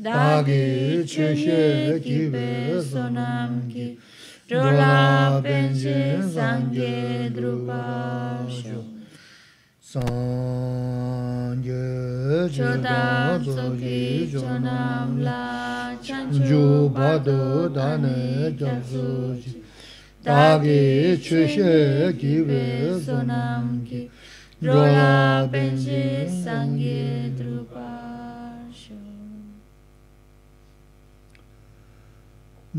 Dagi cheshe kibe sonam ki Rola penche sangye drupasho Sangye chodam soki chonam la Chanchu bado dane jamsuji Dagi cheshe kibe sonam ki Rola penche sangye drupasho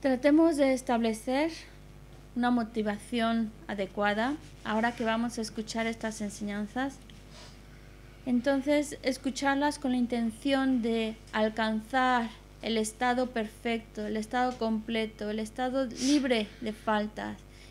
Tratemos de establecer una motivación adecuada ahora que vamos a escuchar estas enseñanzas. Entonces, escucharlas con la intención de alcanzar el estado perfecto, el estado completo, el estado libre de faltas.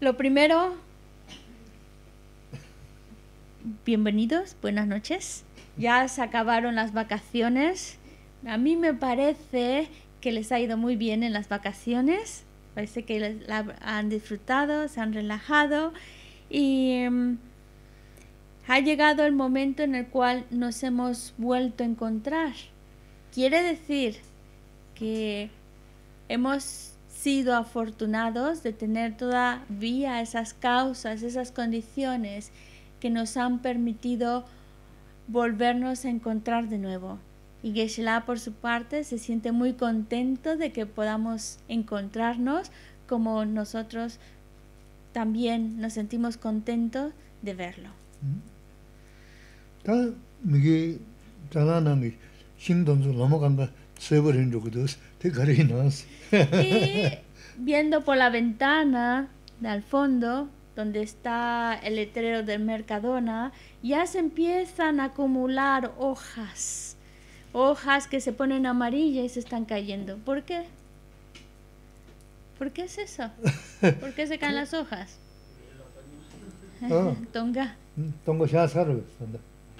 Lo primero Bienvenidos, buenas noches. Ya se acabaron las vacaciones. A mí me parece que les ha ido muy bien en las vacaciones. Parece que han disfrutado, se han relajado y mm, ha llegado el momento en el cual nos hemos vuelto a encontrar. Quiere decir que hemos sido afortunados de tener todavía esas causas, esas condiciones que nos han permitido volvernos a encontrar de nuevo. Y geshe por su parte, se siente muy contento de que podamos encontrarnos como nosotros también nos sentimos contentos de verlo. Mm y viendo por la ventana al fondo donde está el letrero del Mercadona ya se empiezan a acumular hojas hojas que se ponen amarillas y se están cayendo ¿por qué? ¿Por qué es eso? ¿Por qué se caen las hojas? Tonga. Tonga ya sabe.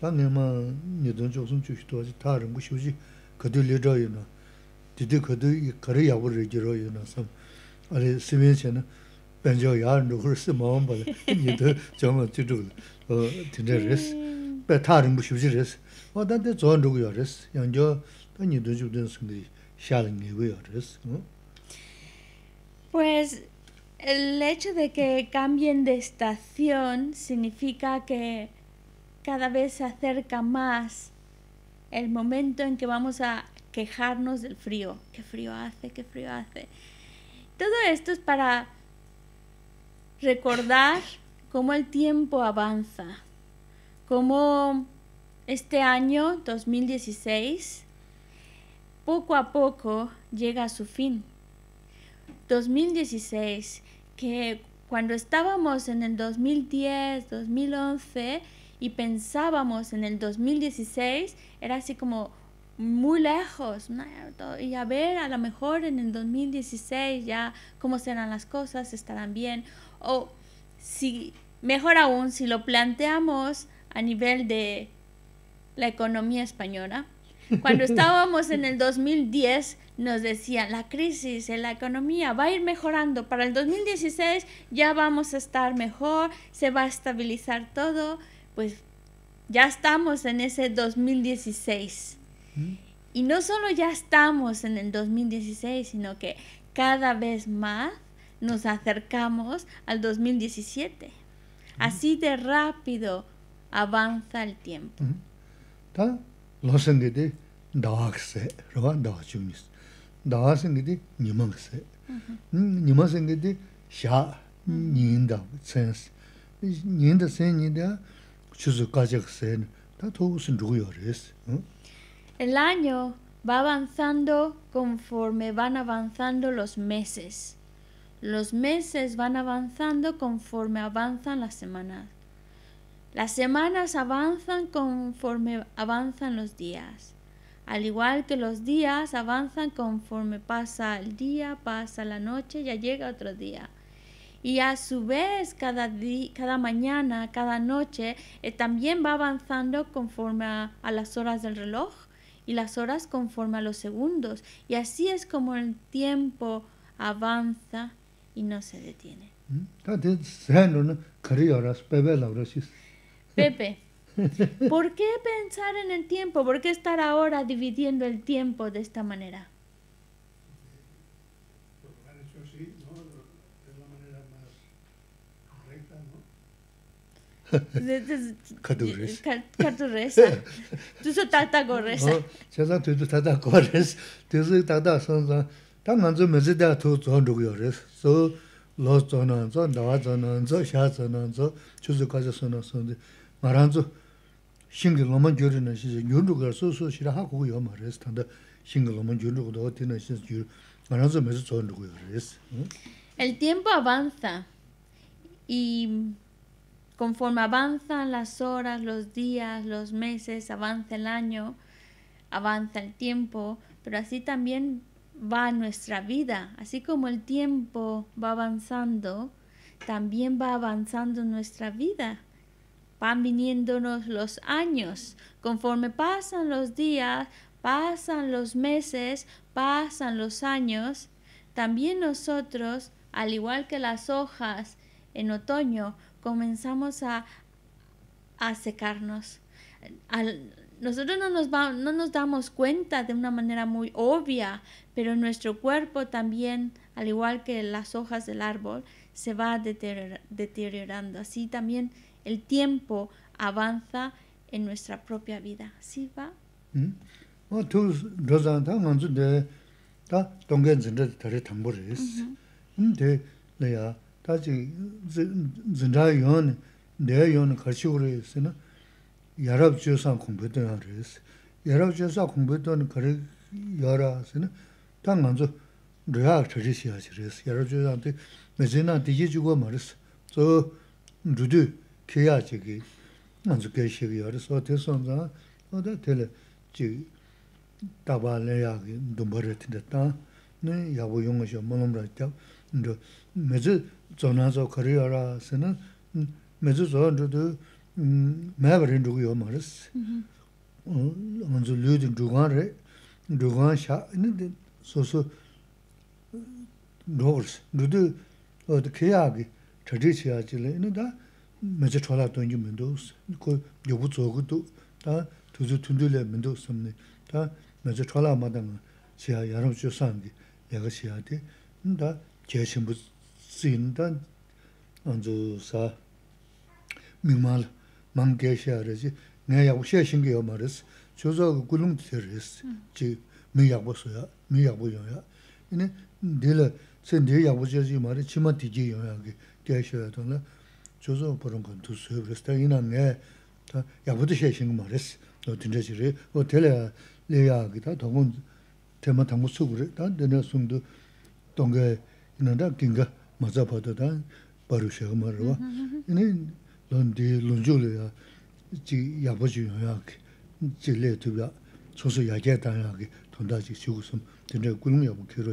Tā ngā mā nidhān chokson chūshī tuwa 그들 tā rāmbu shūshī kato lirā yu na, didi kato kari yāwar rā jirā yu na sam. Arī sīmiñ chay na, bēnchā yā rāndu Pues, el hecho de que cambien de estación significa que cada vez se acerca más el momento en que vamos a quejarnos del frío. ¿Qué frío hace? ¿Qué frío hace? Todo esto es para recordar cómo el tiempo avanza, cómo este año 2016 poco a poco llega a su fin. 2016, que cuando estábamos en el 2010, 2011, y pensábamos en el 2016, era así como muy lejos, y a ver, a lo mejor en el 2016 ya cómo serán las cosas, estarán bien, o si, mejor aún, si lo planteamos a nivel de la economía española, cuando estábamos en el 2010 nos decían, la crisis en la economía va a ir mejorando, para el 2016 ya vamos a estar mejor, se va a estabilizar todo, pues ya estamos en ese 2016. Mm. Y no solo ya estamos en el 2016, sino que cada vez más nos acercamos al 2017. Mm. Así de rápido avanza el tiempo. Mm. lo de ¿no? El año va avanzando conforme van avanzando los meses. Los meses van avanzando conforme avanzan las semanas. Las semanas avanzan conforme avanzan los días. Al igual que los días avanzan conforme pasa el día, pasa la noche, ya llega otro día y a su vez cada, cada mañana, cada noche, eh, también va avanzando conforme a, las horas del reloj y las horas conforme a los segundos. Y así es como el tiempo avanza y no se detiene. ¿Mm? Ah, Pepe. ¿Por qué pensar en el tiempo? ¿Por qué estar ahora dividiendo el tiempo de esta manera? ᱛᱟᱫᱟ ᱠᱚᱨᱮᱥ ᱛᱩᱥᱩ ᱛᱟᱫᱟ ᱠᱚᱨᱮᱥ ᱛᱩᱥᱩ ᱛᱟᱫᱟ ᱥᱚᱱᱫᱟ ᱛᱟᱱᱟᱱ ᱡᱚ ᱢᱮᱡᱮᱫᱟ ᱛᱚ ᱡᱚᱱ ᱨᱩᱜ ᱭᱚᱨᱮᱥ ᱥᱚ ᱞᱚᱥ ᱡᱚᱱᱟᱱ ᱡᱚ ᱱᱟᱣᱟ ᱡᱚᱱᱟᱱ ᱡᱚ ᱥᱟ ᱡᱚᱱᱟᱱ ᱡᱚ ᱪᱩᱡᱩ Conforme avanzan las horas, los días, los meses, avanza el año, avanza el tiempo, pero así también va nuestra vida. Así como el tiempo va avanzando, también va avanzando nuestra vida. Van viniéndonos los años. Conforme pasan los días, pasan los meses, pasan los años, también nosotros, al igual que las hojas en otoño, comenzamos a, a secarnos. nosotros no nos, no nos damos cuenta de una manera muy obvia, pero nuestro cuerpo también, al igual que las hojas del árbol, se va deteriorando. Así también el tiempo avanza en nuestra propia vida. ¿Sí va? tā chī zindā yōni, ndē yōni kārshī wā rēs nā, yārab chū sā khuṋbē tō yā rēs. Yārab chū sā khuṋbē tō nā 저 yā rās 먼저 tā ngā dzō rūyā kā tā rī shī yā chī rēs. Yārab chū sā tī, mē tī yā chī ngā kē shī yā tē sōn zā, tā lē yā dōmbā rē tī tā, yā 존나서 tsaun kariyaa raa sainaa, mezi tsaun dhudu maaywa rin dhugu yo maa rasi. Mm-hmm. Anzu luudin dhugaa rai, dhugaa shaa, ina dhi soosoo dhogu rasi. Dhudu oda kiyaa ghi, taddii shiaa jilaa ina daa mezi chawlaa dhungi mi ndoosaa. Ko yubu dzogu dhu, tuzu tundu 진단 anzu sa mingmal 내가 xaya rizhi, ngaya yagwa xaya xingi yawma rizhi, chozo aga gulung tsir rizhi, chi mi yagwa suya, mi yagwa yongya. Yine, dila, tsin dhe yagwa xaya yawma rizhi, chi ma tiji yongya ki, kaya xaya tongla, chozo aga parang kandu maza pata ta baru shaa marwa. Ani lon di lon juu lo ya chi yaabu chi yon yaa ki chi le tu ya chosu yaa kyaa taa yaa ki tondaa chi chi kusum tenre gulung yaabu kero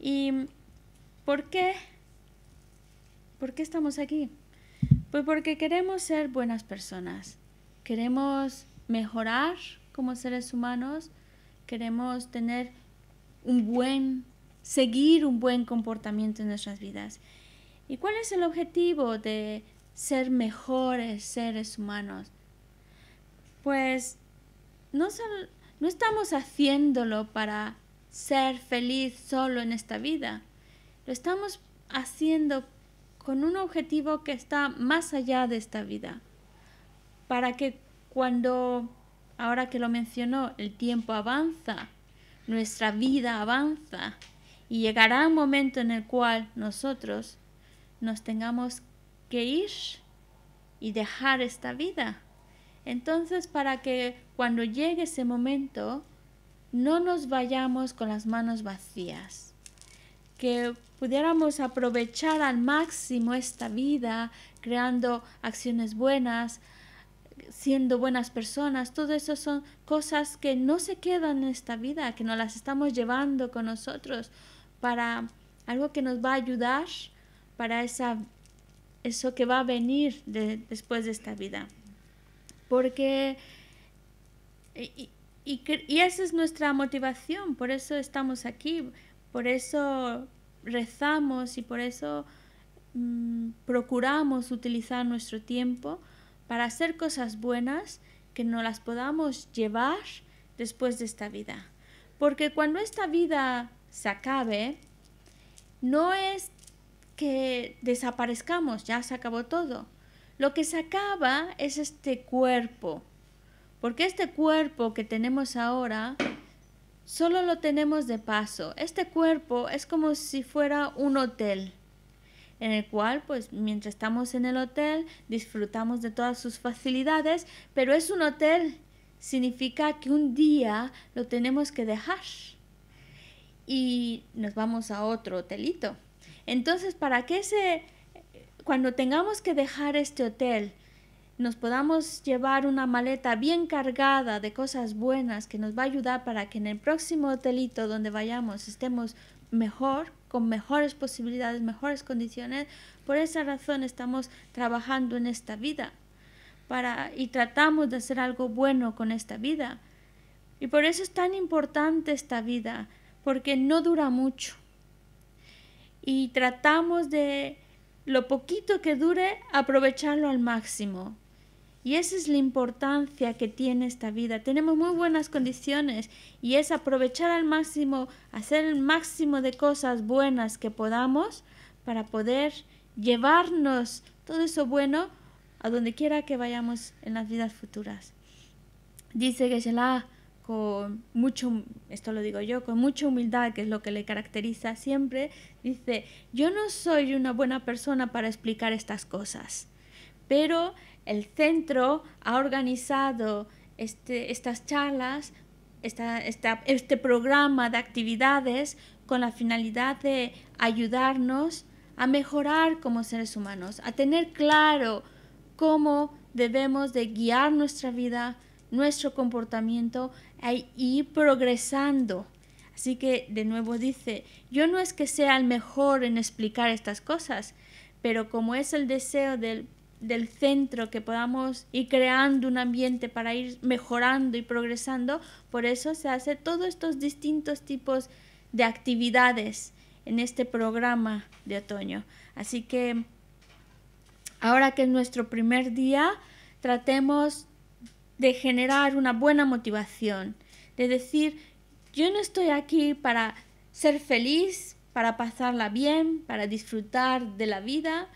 ¿Y por qué? ¿Por qué estamos aquí? Pues porque queremos ser buenas personas, queremos mejorar como seres humanos, queremos tener un buen, seguir un buen comportamiento en nuestras vidas. ¿Y cuál es el objetivo de ser mejores seres humanos? Pues no, no estamos haciéndolo para ser feliz solo en esta vida. Lo estamos haciendo con un objetivo que está más allá de esta vida. Para que cuando, ahora que lo mencionó, el tiempo avanza, nuestra vida avanza y llegará un momento en el cual nosotros nos tengamos que ir y dejar esta vida. Entonces, para que cuando llegue ese momento, no nos vayamos con las manos vacías, que pudiéramos aprovechar al máximo esta vida, creando acciones buenas, siendo buenas personas, todo eso son cosas que no se quedan en esta vida, que nos las estamos llevando con nosotros para algo que nos va a ayudar para esa, eso que va a venir después de esta vida. Porque y, esa es nuestra motivación, por eso estamos aquí, por eso rezamos y por eso mm, procuramos utilizar nuestro tiempo para hacer cosas buenas que no las podamos llevar después de esta vida. Porque cuando esta vida se acabe, no es que desaparezcamos, ya se acabó todo. Lo que se acaba es este cuerpo, porque este cuerpo que tenemos ahora solo lo tenemos de paso. Este cuerpo es como si fuera un hotel en el cual, pues mientras estamos en el hotel, disfrutamos de todas sus facilidades, pero es un hotel, significa que un día lo tenemos que dejar y nos vamos a otro hotelito. Entonces, para que se cuando tengamos que dejar este hotel, nos podamos llevar una maleta bien cargada de cosas buenas que nos va a ayudar para que en el próximo hotelito donde vayamos estemos mejor, con mejores posibilidades, mejores condiciones. Por esa razón estamos trabajando en esta vida para, y tratamos de hacer algo bueno con esta vida. Y por eso es tan importante esta vida, porque no dura mucho. Y tratamos de lo poquito que dure, aprovecharlo al máximo. Y esa es la importancia que tiene esta vida. Tenemos muy buenas condiciones y es aprovechar al máximo, hacer el máximo de cosas buenas que podamos para poder llevarnos todo eso bueno a donde quiera que vayamos en las vidas futuras. Dice que se la con mucho, esto lo digo yo, con mucha humildad, que es lo que le caracteriza siempre, dice, yo no soy una buena persona para explicar estas cosas, pero el centro ha organizado este, estas charlas, esta, esta, este programa de actividades con la finalidad de ayudarnos a mejorar como seres humanos, a tener claro cómo debemos de guiar nuestra vida, nuestro comportamiento e ir progresando. Así que de nuevo dice, yo no es que sea el mejor en explicar estas cosas, pero como es el deseo del del centro, que podamos ir creando un ambiente para ir mejorando y progresando. Por eso se hace todos estos distintos tipos de actividades en este programa de otoño. Así que ahora que es nuestro primer día, tratemos de generar una buena motivación, de decir, yo no estoy aquí para ser feliz, para pasarla bien, para disfrutar de la vida,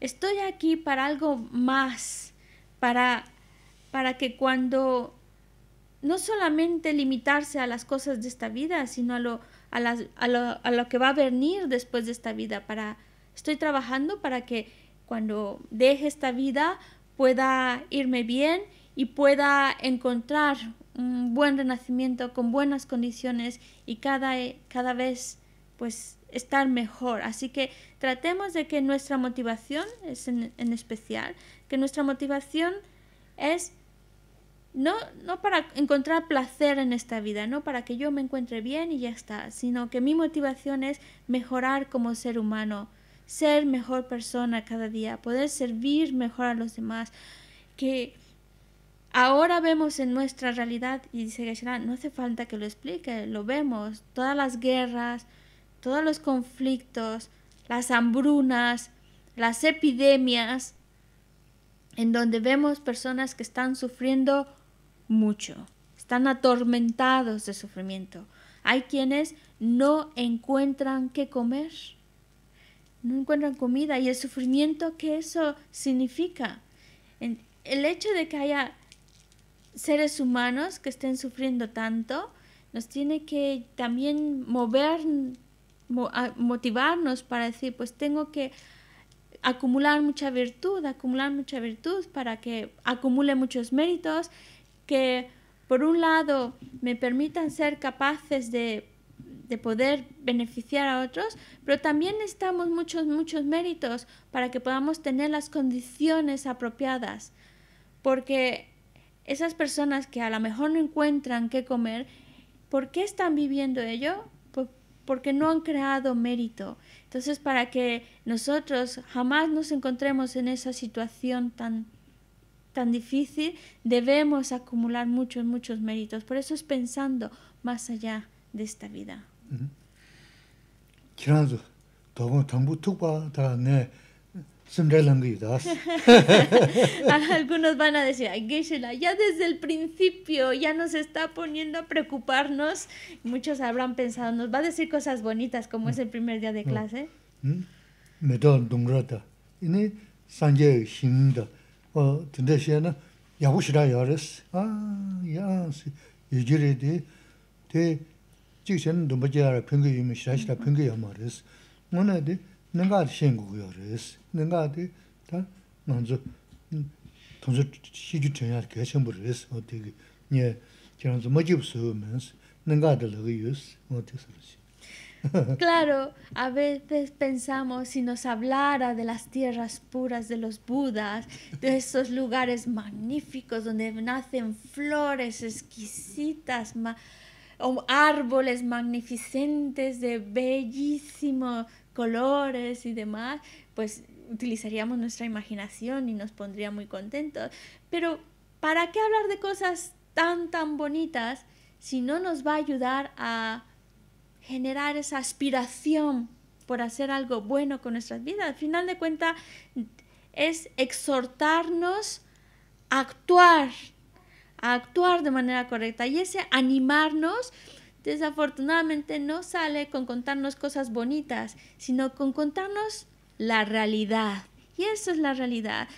Estoy aquí para algo más, para, para que cuando no solamente limitarse a las cosas de esta vida, sino a lo, que va a venir después de esta vida. Para, estoy trabajando para que cuando deje esta vida pueda irme bien y pueda encontrar un buen renacimiento con buenas condiciones y cada, cada vez pues estar mejor. Así que tratemos de que nuestra motivación, es en, especial, que nuestra motivación es no, no, para encontrar placer en esta vida, no para que yo me encuentre bien y ya está, sino que mi motivación es mejorar como ser humano, ser mejor persona cada día, poder servir mejor a los demás, que ahora vemos en nuestra realidad, y dice que no hace falta que lo explique, lo vemos, todas las guerras, todos los conflictos, las hambrunas, las epidemias, en donde vemos personas que están sufriendo mucho, están atormentados de sufrimiento. Hay quienes no encuentran qué comer, no encuentran comida y el sufrimiento que eso significa. El hecho de que haya seres humanos que estén sufriendo tanto nos tiene que también mover motivarnos para decir, pues tengo que acumular mucha virtud, acumular mucha virtud para que acumule muchos méritos que por un lado me permitan ser capaces de, poder beneficiar a otros, pero también necesitamos muchos, muchos méritos para que podamos tener las condiciones apropiadas, porque esas personas que a lo mejor no encuentran qué comer, ¿por qué están viviendo ello? porque no han creado mérito. Entonces, para que nosotros jamás nos encontremos en esa situación tan tan difícil, debemos acumular muchos, muchos méritos. Por eso es pensando más allá de esta vida. Siempre languidos. Algunos van a decir, ay, Geshe-la, ya desde el principio ya nos está poniendo a preocuparnos. Muchos habrán pensado, nos va a decir cosas bonitas como es el primer día de mm. clase. Mm. Me da rato Y sanje shinda. O tende na ya ushira yares. Ah, ya, yujire de, de, chikshen dumbajara pingu yumi shirashira pingu yamares. Mona de, nangar shengu yares. Claro, a veces pensamos si nos hablara de las tierras puras de los Budas, de esos lugares magníficos donde nacen flores exquisitas, o árboles magnificentes de bellísimos colores y demás, pues utilizaríamos nuestra imaginación y nos pondría muy contentos. Pero, ¿para qué hablar de cosas tan, tan bonitas si no nos va a ayudar a generar esa aspiración por hacer algo bueno con nuestras vidas? Al final de cuentas, es exhortarnos a actuar, a actuar de manera correcta y ese animarnos desafortunadamente no sale con contarnos cosas bonitas, sino con contarnos la realidad. Y eso es la realidad.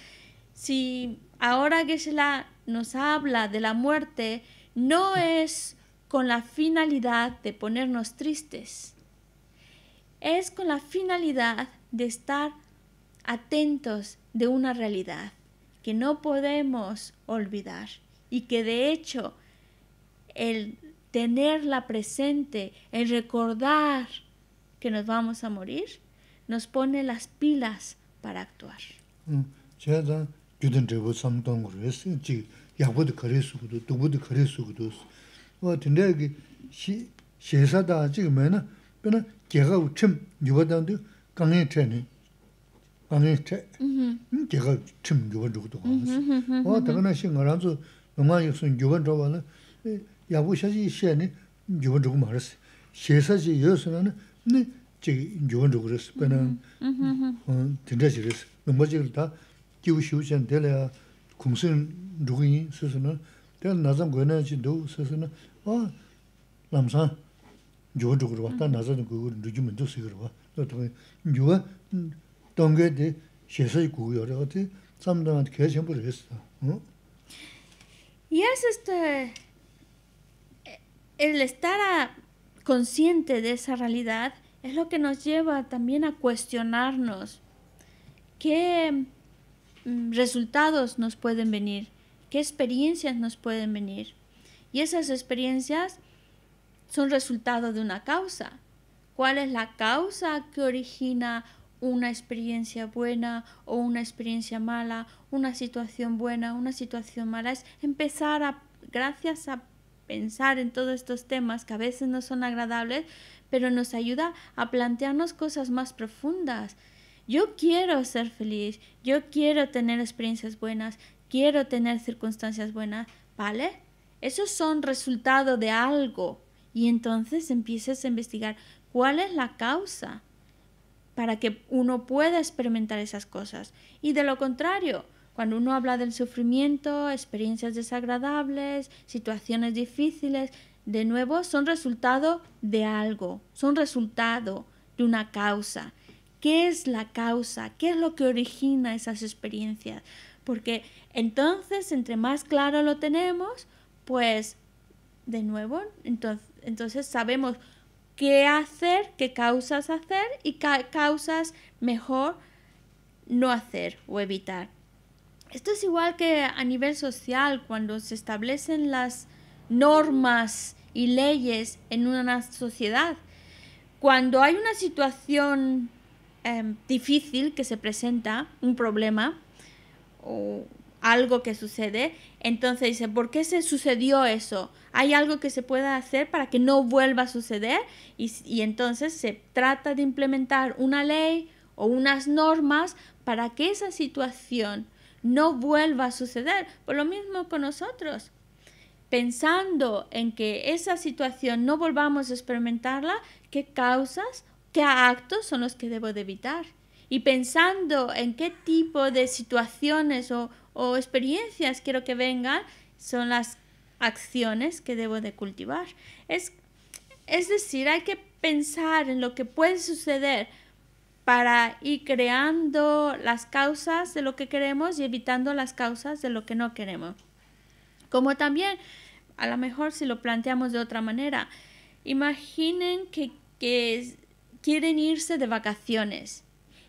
Si ahora que la nos habla de la muerte, no es con la finalidad de ponernos tristes, es con la finalidad de estar atentos de una realidad que no podemos olvidar y que de hecho el tenerla presente, el recordar que nos vamos a morir, nos pone las pilas para actuar. chik yuwan zhugu riz, penan mm-hmm. uh, tinja chi riz. Numba chik rita, kiw xiu chan tela ya kungsin zhugu yin sisi na, tela nazam guay na chi dhugu sisi na, wa lam san yuwan zhugu rwa, ta nazam guay eh, El estar consciente de esa realidad es lo que nos lleva también a cuestionarnos qué mm, resultados nos pueden venir, qué experiencias nos pueden venir. Y esas experiencias son resultado de una causa. ¿Cuál es la causa que origina una experiencia buena o una experiencia mala, una situación buena, una situación mala? Es empezar a, gracias a pensar en todos estos temas que a veces no son agradables, pero nos ayuda a plantearnos cosas más profundas. Yo quiero ser feliz, yo quiero tener experiencias buenas, quiero tener circunstancias buenas, ¿vale? Esos son resultado de algo. Y entonces empiezas a investigar cuál es la causa para que uno pueda experimentar esas cosas. Y de lo contrario, cuando uno habla del sufrimiento, experiencias desagradables, situaciones difíciles, de nuevo son resultado de algo, son resultado de una causa. ¿Qué es la causa? ¿Qué es lo que origina esas experiencias? Porque entonces, entre más claro lo tenemos, pues de nuevo, entonces, sabemos qué hacer, qué causas hacer y qué causas mejor no hacer o evitar. Esto es igual que a nivel social, cuando se establecen las normas y leyes en una sociedad. Cuando hay una situación em, difícil que se presenta, un problema o algo que sucede, entonces dice, ¿por qué se sucedió eso? ¿Hay algo que se pueda hacer para que no vuelva a suceder? y entonces se trata de implementar una ley o unas normas para que esa situación no vuelva a suceder. Por lo mismo con nosotros. Pensando en que esa situación no volvamos a experimentarla, ¿qué causas, qué actos son los que debo de evitar? Y pensando en qué tipo de situaciones o, experiencias quiero que vengan, son las acciones que debo de cultivar. es decir, hay que pensar en lo que puede suceder para ir creando las causas de lo que queremos y evitando las causas de lo que no queremos. Como también, a lo mejor si lo planteamos de otra manera, imaginen que, que quieren irse de vacaciones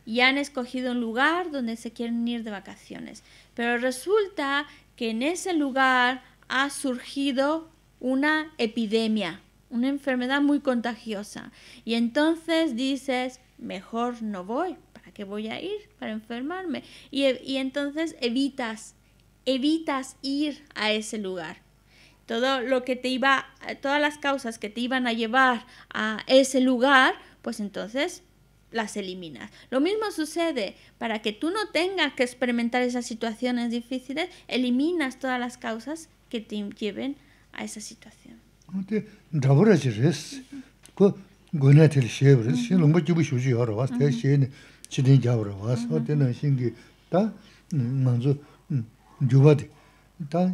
y han escogido un lugar donde se quieren ir de vacaciones, pero resulta que en ese lugar ha surgido una epidemia, una enfermedad muy contagiosa. Y entonces dices, mejor no voy, ¿para qué voy a ir? Para enfermarme. E, y, entonces evitas, evitas ir a ese lugar. Todo lo que te iba, todas las causas que te iban a llevar a ese lugar, pues entonces las eliminas. Lo mismo sucede para que tú no tengas que experimentar esas situaciones difíciles, eliminas todas las causas que te lleven a esa situación. gwenay tali xie wara, xie mm-hmm. longba jibu xiuji yawara wasa, taya xie mm-hmm. ni chidin jawara wasa, o tena xingi ta mm, manzu yubadi. Mm, ta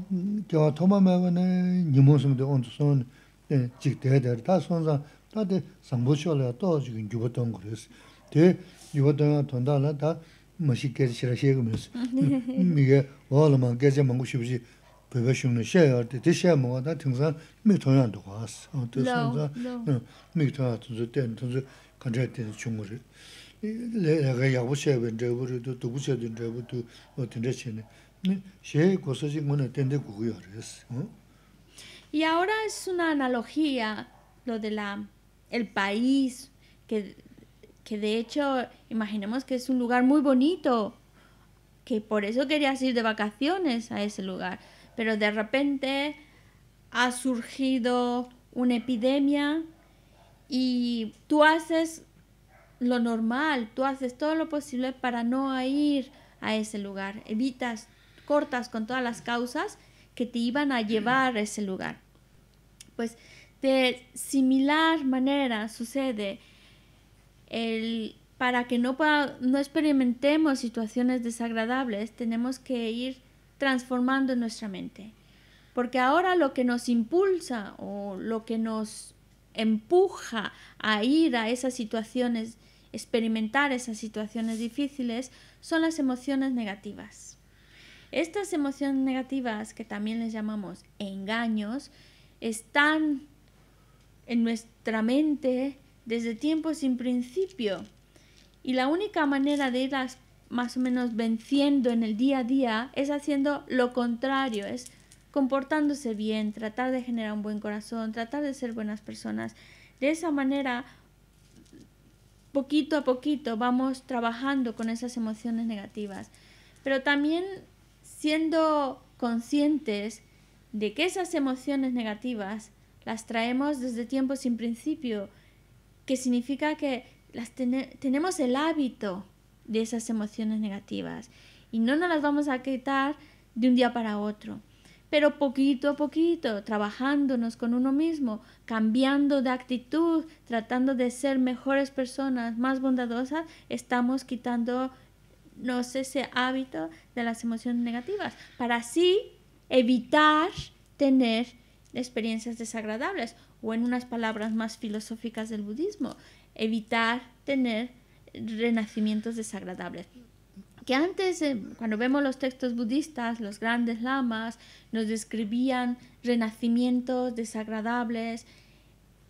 kiawa thoma mewa na nimo sumde onzu son jik e, dayadari, ta sonza ta to y ahora es una analogía lo de el país que de hecho imaginemos que es un lugar muy bonito que por eso querías ir de vacaciones a ese lugar pero de repente ha surgido una epidemia y tú haces lo normal, tú haces todo lo posible para no ir a ese lugar, evitas, cortas con todas las causas que te iban a llevar a ese lugar. Pues de similar manera sucede para que no, no experimentemos situaciones desagradables, tenemos que ir transformando nuestra mente. Porque ahora lo que nos impulsa o lo que nos empuja a ir a esas situaciones, experimentar esas situaciones difíciles, son las emociones negativas. Estas emociones negativas, que también les llamamos engaños, están en nuestra mente desde tiempo sin principio. Y la única manera de las más o menos venciendo en el día a día es haciendo lo contrario, es comportándose bien, tratar de generar un buen corazón, tratar de ser buenas personas. De esa manera, poquito a poquito vamos trabajando con esas emociones negativas, pero también siendo conscientes de que esas emociones negativas las traemos desde tiempo sin principio, que significa que las tenemos el hábito de esas emociones negativas. Y no nos las vamos a quitar de un día para otro. Pero poquito a poquito, trabajándonos con uno mismo, cambiando de actitud, tratando de ser mejores personas, más bondadosas, estamos quitando ese hábito de las emociones negativas para así evitar tener experiencias desagradables o en unas palabras más filosóficas del budismo, evitar tener renacimientos desagradables. Que antes, eh, cuando vemos los textos budistas, los grandes lamas nos describían renacimientos desagradables,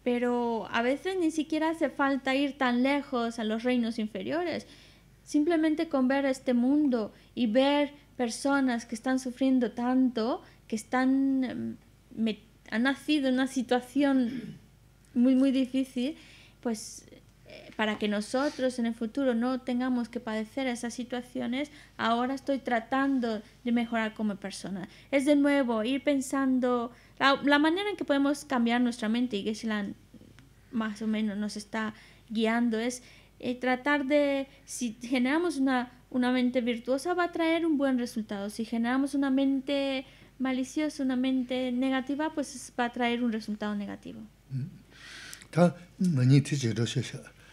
pero a veces ni siquiera hace falta ir tan lejos a los reinos inferiores. Simplemente con ver este mundo y ver personas que están sufriendo tanto, que están, em, han nacido en una situación muy, muy difícil, pues eh, para que nosotros en el futuro no tengamos que padecer esas situaciones, ahora estoy tratando de mejorar como persona. Es de nuevo ir pensando la, manera en que podemos cambiar nuestra mente y que Geshe-la más o menos nos está guiando es eh, tratar de, si generamos una, mente virtuosa va a traer un buen resultado, si generamos una mente maliciosa, una mente negativa, pues va a traer un resultado negativo. Mm.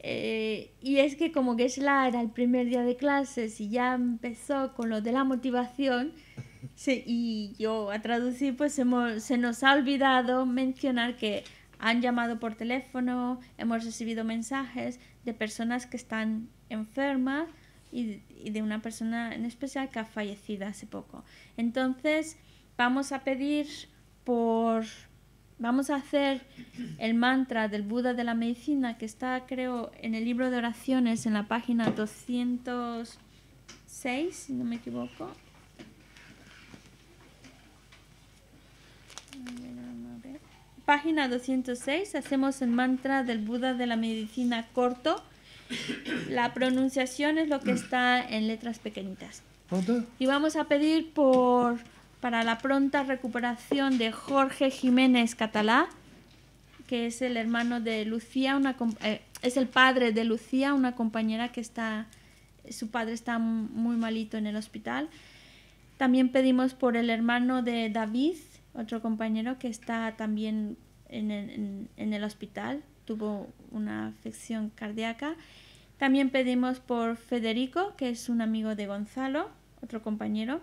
Eh, y es que como que es la era el primer día de clases y ya empezó con lo de la motivación y yo a traducir pues hemos, se nos ha olvidado mencionar que han llamado por teléfono, hemos recibido mensajes de personas que están enfermas y de una persona en especial que ha fallecido hace poco. Entonces vamos a pedir por Vamos a hacer el mantra del Buda de la medicina que está, creo, en el libro de oraciones en la página 206, si no me equivoco. Página 206, hacemos el mantra del Buda de la medicina corto. La pronunciación es lo que está en letras pequeñitas. Y vamos a pedir por para la pronta recuperación de Jorge Jiménez Catalá, que es el hermano de Lucía, eh, es el padre de Lucía, una compañera que está, su padre está muy malito en el hospital. También pedimos por el hermano de David, otro compañero que está también en el hospital, tuvo una afección cardíaca. También pedimos por Federico, que es un amigo de Gonzalo, otro compañero.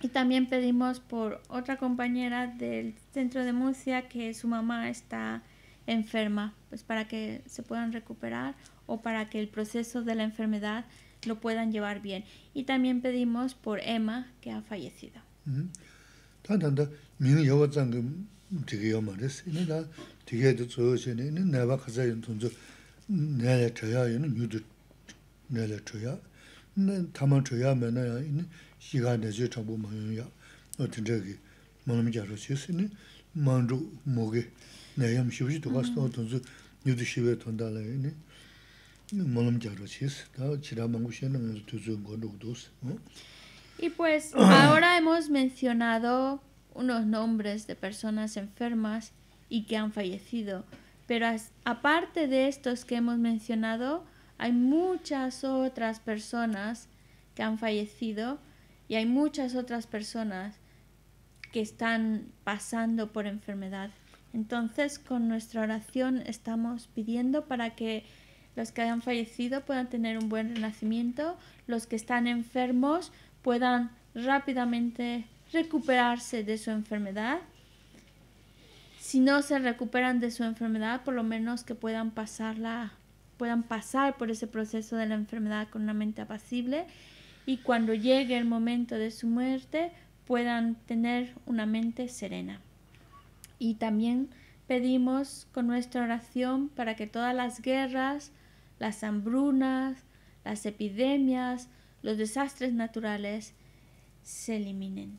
Y también pedimos por otra compañera del centro de Murcia que su mamá está enferma, pues para que se puedan recuperar o para que el proceso de la enfermedad lo puedan llevar bien. Y también pedimos por Emma que ha fallecido. Y pues ahora hemos mencionado unos nombres de personas enfermas y que han fallecido, pero aparte de estos que hemos mencionado, hay muchas otras personas que han fallecido y hay muchas otras personas que están pasando por enfermedad. Entonces, con nuestra oración estamos pidiendo para que los que hayan fallecido puedan tener un buen renacimiento, los que están enfermos puedan rápidamente recuperarse de su enfermedad. Si no se recuperan de su enfermedad, por lo menos que puedan pasarla, puedan pasar por ese proceso de la enfermedad con una mente apacible y cuando llegue el momento de su muerte puedan tener una mente serena. Y también pedimos con nuestra oración para que todas las guerras, las hambrunas, las epidemias, los desastres naturales se eliminen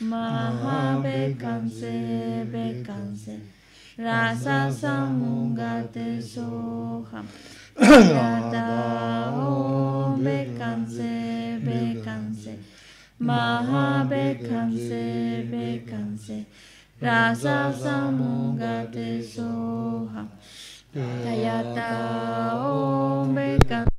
maha bekanse bekanse rasa samungate soham yada om bekanse bekanse maha bekanse bekanse rasa samungate soham yada om bekanse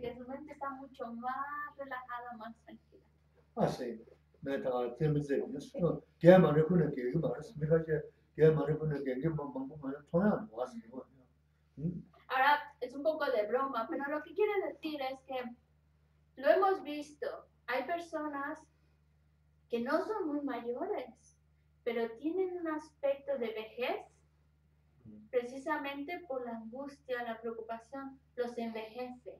que su mente está mucho más relajada, más tranquila. Ah, sí. Ahora es un poco de broma, pero lo que quiere decir es que lo hemos visto. Hay personas que no son muy mayores, pero tienen un aspecto de vejez mm. precisamente por la angustia, la preocupación, los envejece.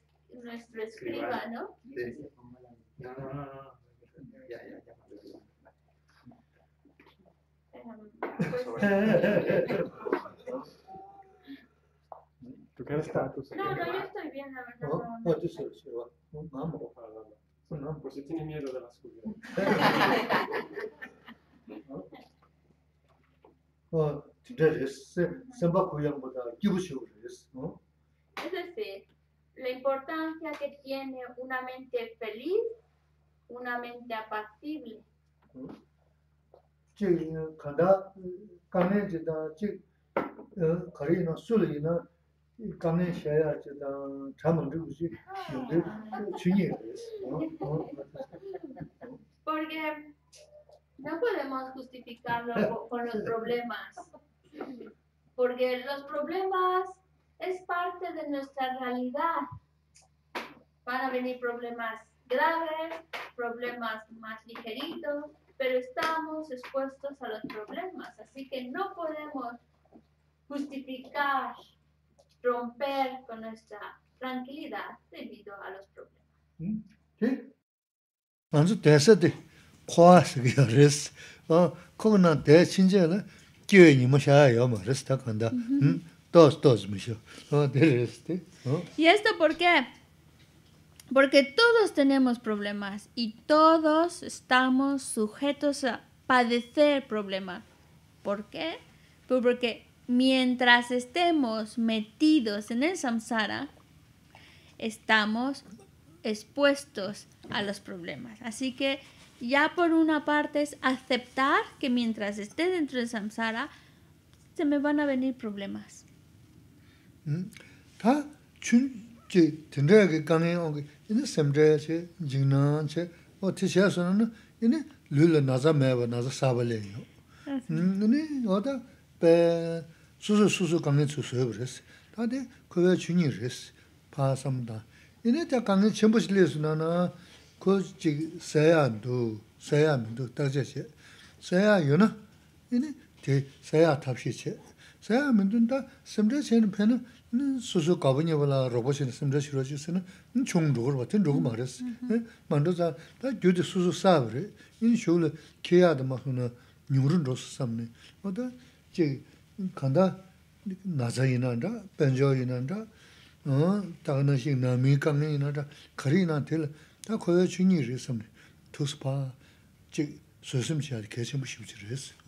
nuestro escriba, ¿no? Sí. No, no, Ya, ya, ya. no no, no, yo estoy bien, la verdad. No, no, tú solo, No, no, No, si pues tiene miedo de la oscuridad. no oh, la importancia que tiene una mente feliz, una mente apacible. Porque no podemos justificarlo con los problemas, porque los problemas es parte de nuestra realidad. Van a venir problemas graves, problemas más ligeritos, pero estamos expuestos a los problemas, así que no podemos justificar, romper con nuestra tranquilidad debido a los problemas. ¿Mm? ¿Sí? 먼저 todos, todos, este, ¿Y esto por qué? Porque todos tenemos problemas y todos estamos sujetos a padecer problemas. ¿Por qué? Pues porque mientras estemos metidos en el samsara, estamos expuestos a los problemas. Así que ya por una parte es aceptar que mientras esté dentro del samsara, se me van a venir problemas. madam bo cap execution, jingwan ing o kor tarir jeye jewe en Christina chiye nervous, bo tiye zay suvana na, na armyilay rabor-zay sabaliay gliete. yapi その how heас 検柙 ishii mi echt consult về edi qwa juy me branchih is. pa samda, yine ya saya mendun mm-hmm. eh, da semre chen pen ni su su eh, ka bu ni wala ro bo chen semre shi ro chi sen ni chung ro ro ten ro ma res man do za da ju de su su 투스파 bre in eh. shu le ke ya ma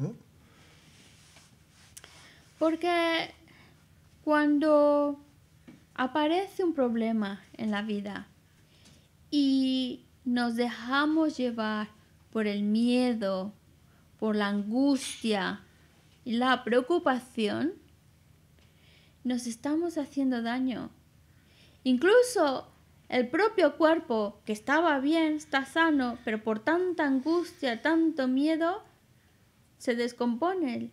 na Porque cuando aparece un problema en la vida y nos dejamos llevar por el miedo, por la angustia y la preocupación, nos estamos haciendo daño. Incluso el propio cuerpo, que estaba bien, está sano, pero por tanta angustia, tanto miedo, se descompone,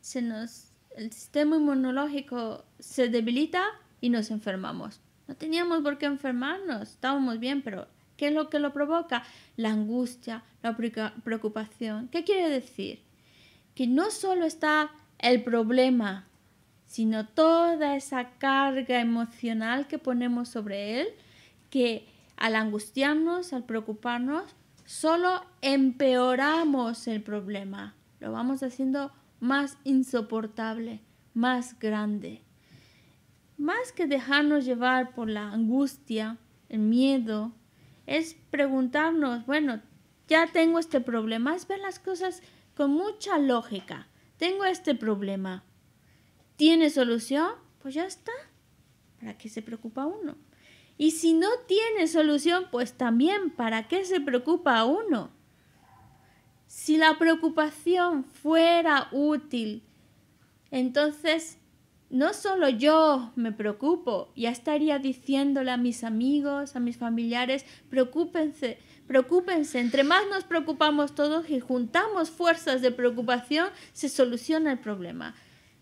se nos el sistema inmunológico se debilita y nos enfermamos. No teníamos por qué enfermarnos, estábamos bien, pero ¿qué es lo que lo provoca? La angustia, la preocupación. ¿Qué quiere decir? Que no solo está el problema, sino toda esa carga emocional que ponemos sobre él, que al angustiarnos, al preocuparnos, solo empeoramos el problema. Lo vamos haciendo más insoportable, más grande. Más que dejarnos llevar por la angustia, el miedo, es preguntarnos, bueno, ya tengo este problema, es ver las cosas con mucha lógica. Tengo este problema. ¿Tiene solución? Pues ya está. ¿Para qué se preocupa uno? Y si no tiene solución, pues también, ¿para qué se preocupa uno? Si la preocupación fuera útil, entonces no solo yo me preocupo, ya estaría diciéndole a mis amigos, a mis familiares, preocúpense, preocúpense. Entre más nos preocupamos todos y juntamos fuerzas de preocupación, se soluciona el problema.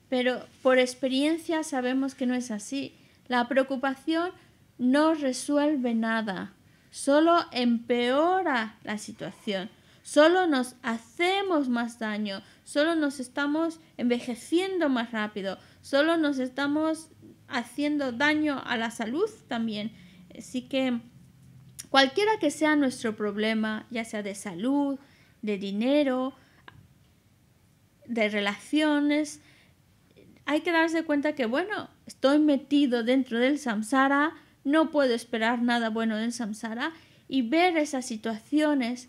Pero por experiencia sabemos que no es así. La preocupación no resuelve nada, solo empeora la situación. Solo nos hacemos más daño, solo nos estamos envejeciendo más rápido, solo nos estamos haciendo daño a la salud también. Así que cualquiera que sea nuestro problema, ya sea de salud, de dinero, de relaciones, hay que darse cuenta que, bueno, estoy metido dentro del samsara, no puedo esperar nada bueno del samsara y ver esas situaciones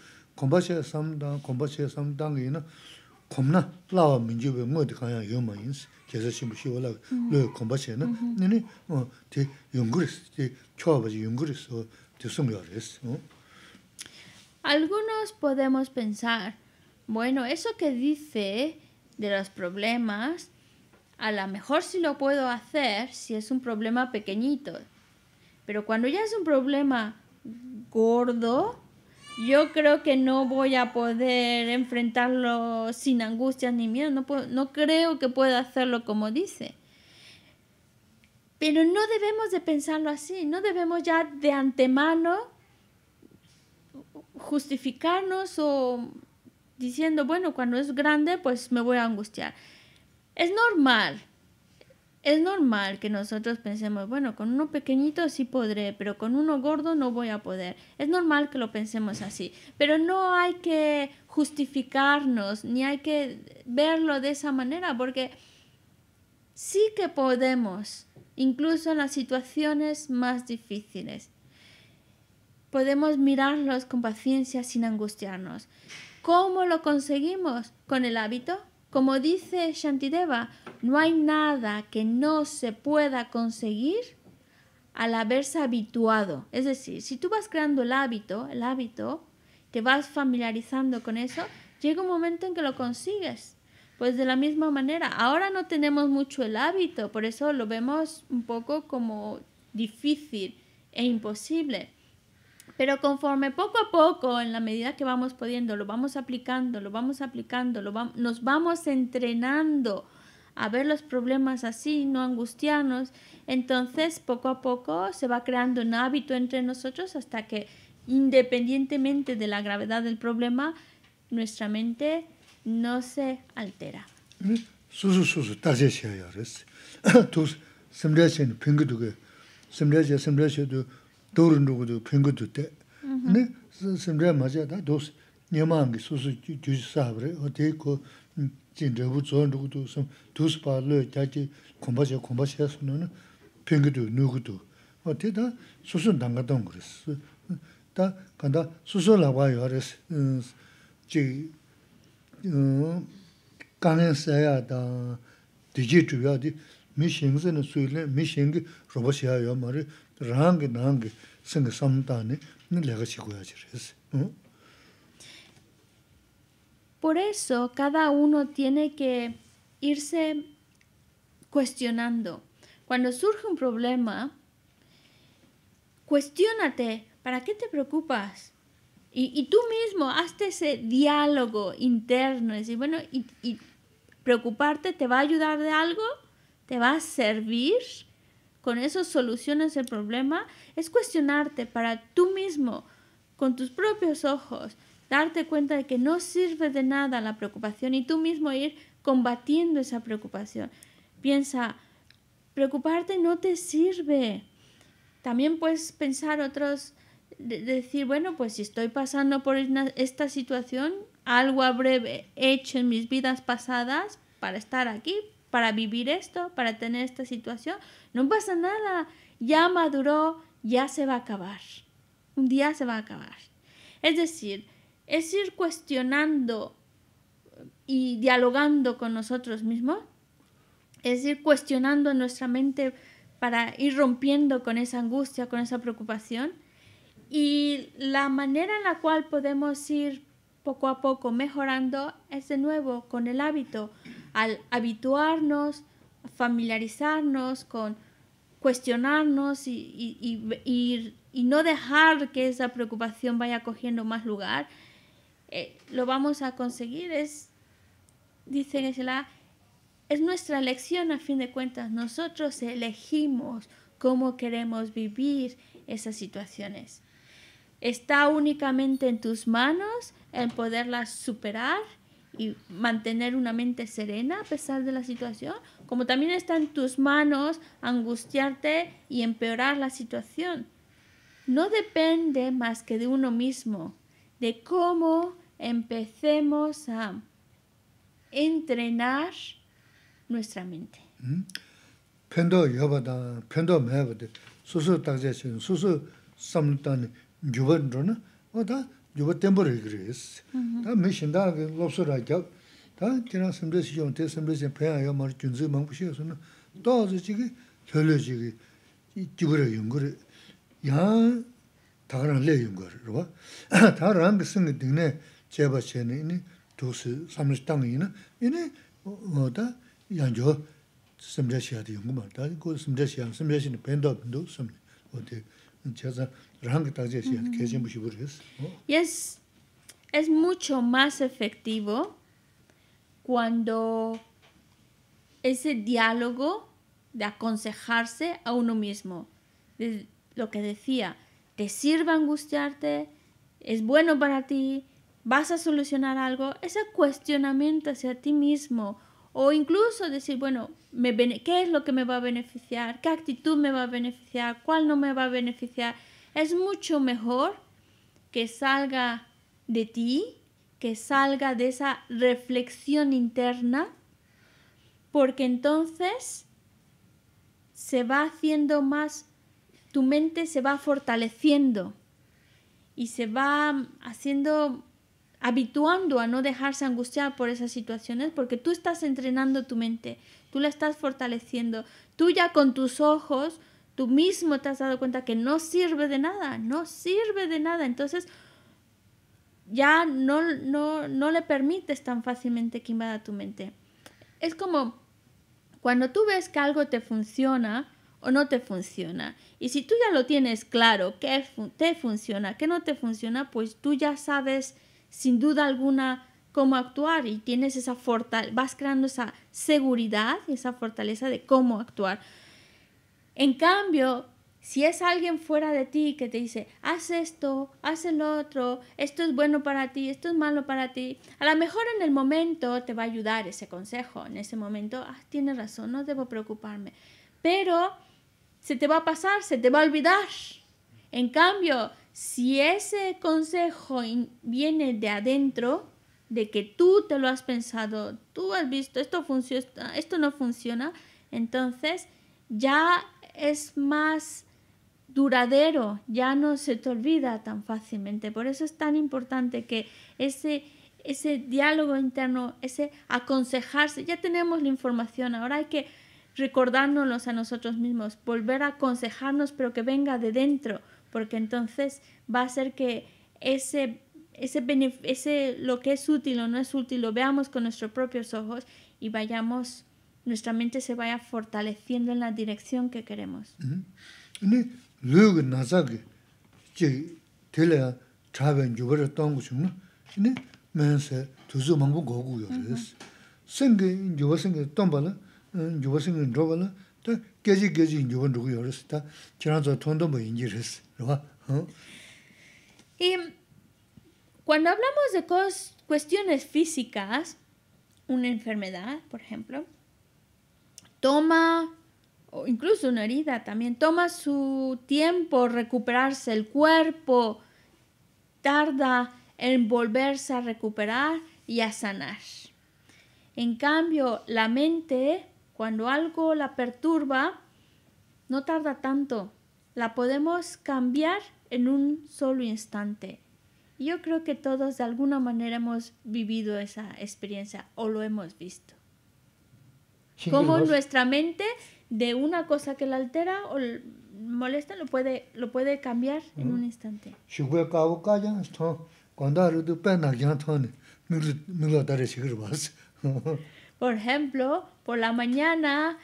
Algunos podemos pensar, bueno, eso que dice de los problemas, a lo mejor sí lo puedo hacer si es un problema pequeñito, pero cuando ya es un problema gordo, yo creo que no voy a poder enfrentarlo sin angustia ni miedo. No, no creo que pueda hacerlo como dice. Pero no debemos de pensarlo así. No debemos ya de antemano justificarnos o diciendo, bueno, cuando es grande, pues me voy a angustiar. Es normal es normal que nosotros pensemos, bueno, con uno pequeñito sí podré, pero con uno gordo no voy a poder. Es normal que lo pensemos así, pero no hay que justificarnos ni hay que verlo de esa manera, porque sí que podemos, incluso en las situaciones más difíciles. Podemos mirarlos con paciencia sin angustiarnos. ¿Cómo lo conseguimos? Con el hábito, como dice Shantideva, no hay nada que no se pueda conseguir al haberse habituado. Es decir, si tú vas creando el hábito, el hábito, te vas familiarizando con eso, llega un momento en que lo consigues. Pues de la misma manera, ahora no tenemos mucho el hábito, por eso lo vemos un poco como difícil e imposible. Pero conforme poco a poco, en la medida que vamos pudiendo, lo vamos aplicando, lo vamos aplicando, lo nos vamos entrenando a ver los problemas así, no angustiarnos, entonces poco a poco se va creando un hábito entre nosotros hasta que independientemente de la gravedad del problema, nuestra mente no se altera. dōrin rōgō tō pēngō tō tē. Nē, 도스 rē mā chē tā dōs nyamāngi sōsō jū 도스 sāb rē, o tē kō jīn rē bō dzōrin rōgō tō 다 dōs pā lō 그래서 지 kōmbā chē kōmbā chē sō nō nō 말이 O tē tā Tā kāntā wā rē jī sā yā tā Hmm? Por eso cada uno tiene que irse cuestionando. Cuando surge un problema, cuestionate, ¿para qué te preocupas? Y, tú mismo, hazte ese diálogo interno, decir, bueno, y, y preocuparte te va a ayudar de algo, te va a servir, con eso solucionas el problema, es cuestionarte para tú mismo, con tus propios ojos, darte cuenta de que no sirve de nada la preocupación y tú mismo ir combatiendo esa preocupación. Piensa, preocuparte no te sirve. También puedes pensar otros, decir, bueno, pues si estoy pasando por esta situación, algo he hecho en mis vidas pasadas para estar aquí, para vivir esto, para tener esta situación. No pasa nada, ya maduró, ya se va a acabar. Un día se va a acabar. Es decir, es ir cuestionando y dialogando con nosotros mismos, es ir cuestionando nuestra mente para ir rompiendo con esa angustia, con esa preocupación. Y la manera en la cual podemos ir poco a poco mejorando es de nuevo con el hábito, al habituarnos, familiarizarnos con cuestionarnos y, y, no dejar que esa preocupación vaya cogiendo más lugar, eh, lo vamos a conseguir. Es, dice es nuestra elección a fin de cuentas. Nosotros elegimos cómo queremos vivir esas situaciones. Está únicamente en tus manos el poderlas superar y mantener una mente serena a pesar de la situación, como también está en tus manos angustiarte y empeorar la situación. No depende más que de uno mismo, de cómo empecemos a entrenar nuestra mente. yuwa tenpo rei kriis. Ta mi shindaa ki lopso ra kyaab, ta tina simbri si yon, te simbri si peya ya mara junzi mangpo shiga suna, doa zi chigi, lele chigi, jibara yungu ri, yaa tagaran le yungu ri, rwa. Ta rangi singi dingne cheba che ni, ini dosi samri shtangi ina, ini yungu bindo Y es, mucho más efectivo cuando ese diálogo de aconsejarse a uno mismo, de lo que decía, te sirva angustiarte, es bueno para ti, vas a solucionar algo, ese cuestionamiento hacia ti mismo o incluso decir, bueno, ¿qué es lo que me va a beneficiar? ¿Qué actitud me va a beneficiar? ¿Cuál no me va a beneficiar? Es mucho mejor que salga de ti, que salga de esa reflexión interna, porque entonces se va haciendo más, tu mente se va fortaleciendo y se va haciendo habituando a no dejarse angustiar por esas situaciones porque tú estás entrenando tu mente, tú la estás fortaleciendo, tú ya con tus ojos, tú mismo te has dado cuenta que no sirve de nada, no sirve de nada, entonces ya no, no, no le permites tan fácilmente que invada tu mente. Es como cuando tú ves que algo te funciona, o no te funciona. Y si tú ya lo tienes claro, que te funciona, que no te funciona, pues tú ya sabes sin duda alguna cómo actuar y tienes esa fortaleza, vas creando esa seguridad, y esa fortaleza de cómo actuar. En cambio, si es alguien fuera de ti que te dice, haz esto, haz el otro, esto es bueno para ti, esto es malo para ti, a lo mejor en el momento te va a ayudar ese consejo, en ese momento, ah, tienes razón, no debo preocuparme, pero se te va a pasar, se te va a olvidar. En cambio, si ese consejo viene de adentro, de que tú te lo has pensado, tú has visto, esto, funciona, esto no funciona, entonces ya es más duradero, ya no se te olvida tan fácilmente. Por eso es tan importante que ese, diálogo interno, ese aconsejarse, ya tenemos la información, ahora hay que recordárnoslo a nosotros mismos, volver a aconsejarnos, pero que venga de dentro, porque entonces va a ser que ese, ese, lo que es útil o no es útil lo veamos con nuestros propios ojos y vayamos, nuestra mente se vaya fortaleciendo en la dirección que queremos. Mm-hmm. Y cuando hablamos de cuestiones físicas, una enfermedad, por ejemplo, toma, o incluso una herida también, toma su tiempo recuperarse el cuerpo, tarda en volverse a recuperar y a sanar. En cambio, la mente cuando algo la perturba, no tarda tanto. La podemos cambiar en un solo instante. Yo creo que todos de alguna manera hemos vivido esa experiencia o lo hemos visto. Como nuestra mente de una cosa que la altera o molesta lo puede, lo puede cambiar en un instante. Por ejemplo, por la mañana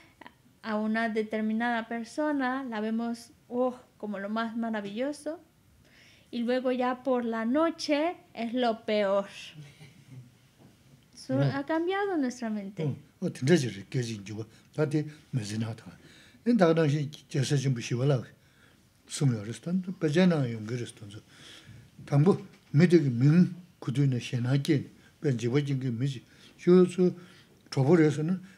a una determinada persona, la vemos oh, como lo más maravilloso, y luego ya por la noche es lo peor. ha cambiado nuestra mente.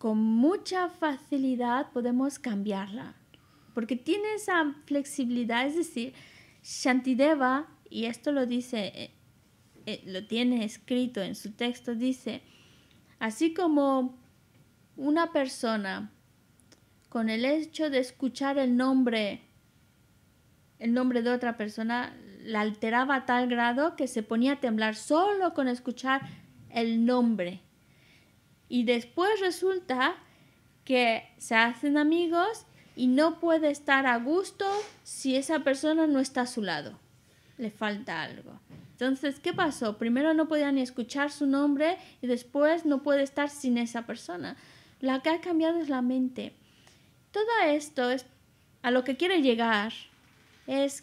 con mucha facilidad podemos cambiarla, porque tiene esa flexibilidad, es decir, Shantideva, y esto lo dice, eh, eh, lo tiene escrito en su texto, dice, así como una persona con el hecho de escuchar el nombre, el nombre de otra persona, la alteraba a tal grado que se ponía a temblar solo con escuchar el nombre y después resulta que se hacen amigos y no puede estar a gusto si esa persona no está a su lado. Le falta algo. Entonces, ¿qué pasó? Primero no podía ni escuchar su nombre y después no puede estar sin esa persona. La que ha cambiado es la mente. Todo esto es a lo que quiere llegar es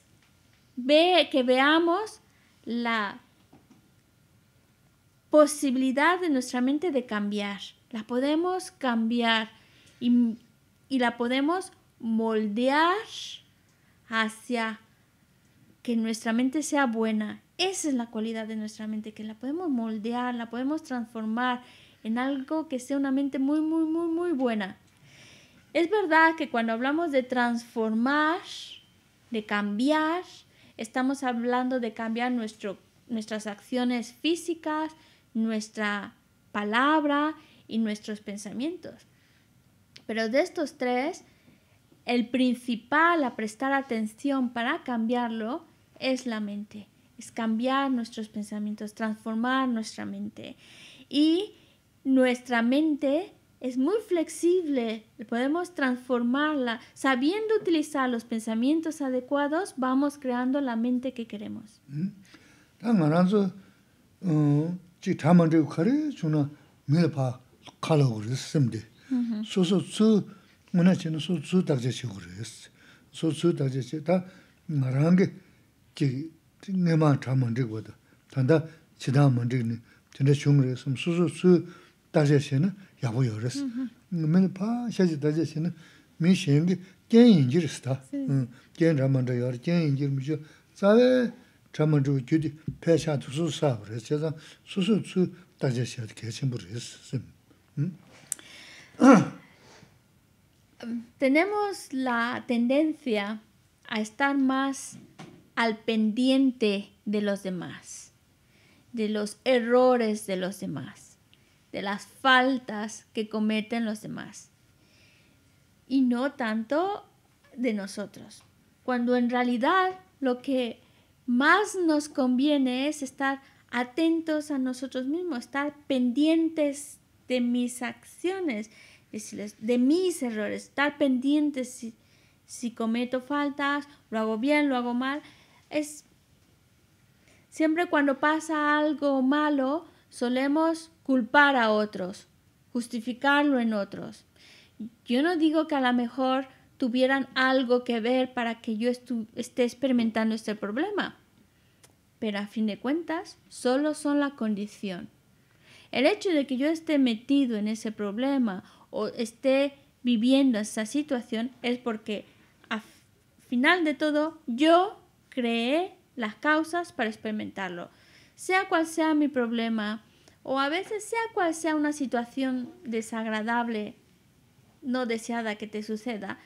ve, que veamos la posibilidad de nuestra mente de cambiar. La podemos cambiar y, y la podemos moldear hacia que nuestra mente sea buena. Esa es la cualidad de nuestra mente, que la podemos moldear, la podemos transformar en algo que sea una mente muy, muy, muy, muy buena. Es verdad que cuando hablamos de transformar, de cambiar, estamos hablando de cambiar nuestro, nuestras acciones físicas, nuestra palabra y nuestros pensamientos. Pero de estos tres, el principal a prestar atención para cambiarlo es la mente, es cambiar nuestros pensamientos, transformar nuestra mente. Y nuestra mente es muy flexible, podemos transformarla. Sabiendo utilizar los pensamientos adecuados, vamos creando la mente que queremos. Mm-hmm. Uh, tī tā mandrī gu khārī chūna mīla pā kāla gu rī sī sīmdhī, sū sū tsū, mūna chī na sū tsū tācchā chī gu rī sī, sū tsū tācchā chī, tā maraṅgī kī ngay mā tā mandrī ni na yabu na Tenemos la tendencia a estar más al pendiente de los demás, de los errores de los demás, de las faltas que cometen los demás y no tanto de nosotros, cuando en realidad lo que más nos conviene es estar atentos a nosotros mismos, estar pendientes de mis acciones, de mis errores, estar pendientes si, cometo faltas, lo hago bien, lo hago mal. Es siempre cuando pasa algo malo, solemos culpar a otros, justificarlo en otros. Yo no digo que a lo mejor tuvieran algo que ver para que yo esté experimentando este problema. Pero a fin de cuentas, solo son la condición. El hecho de que yo esté metido en ese problema o esté viviendo esa situación es porque al final de todo yo creé las causas para experimentarlo. Sea cual sea mi problema o a veces sea cual sea una situación desagradable, no deseada que te suceda,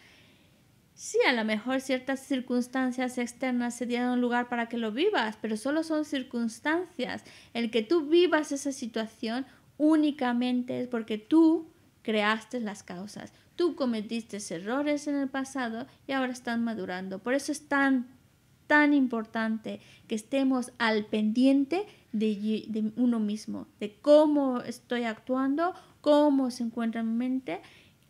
Sí, a lo mejor ciertas circunstancias externas se dieron lugar para que lo vivas, pero solo son circunstancias. El que tú vivas esa situación únicamente es porque tú creaste las causas. Tú cometiste errores en el pasado y ahora están madurando. Por eso es tan, tan importante que estemos al pendiente de, de uno mismo, de cómo estoy actuando, cómo se encuentra mi mente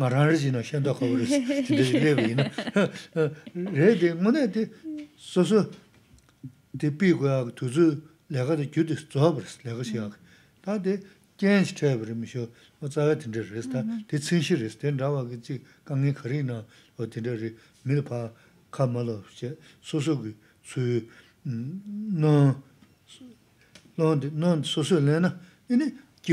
ngā rāng rī sīnā xiān tā khā 투즈 레가데 sī, tī 레가시아 다데 lē wī nā. Rē tī, ngō nē tī, sō sō, tī pī gu yā gu tū sū lē gā tā gyū tī sō sī, gā sī yā Tā tī, mī wā tsā tī tā tī wā gā jī ngī nā, wā tī mī pā mā sō sū kī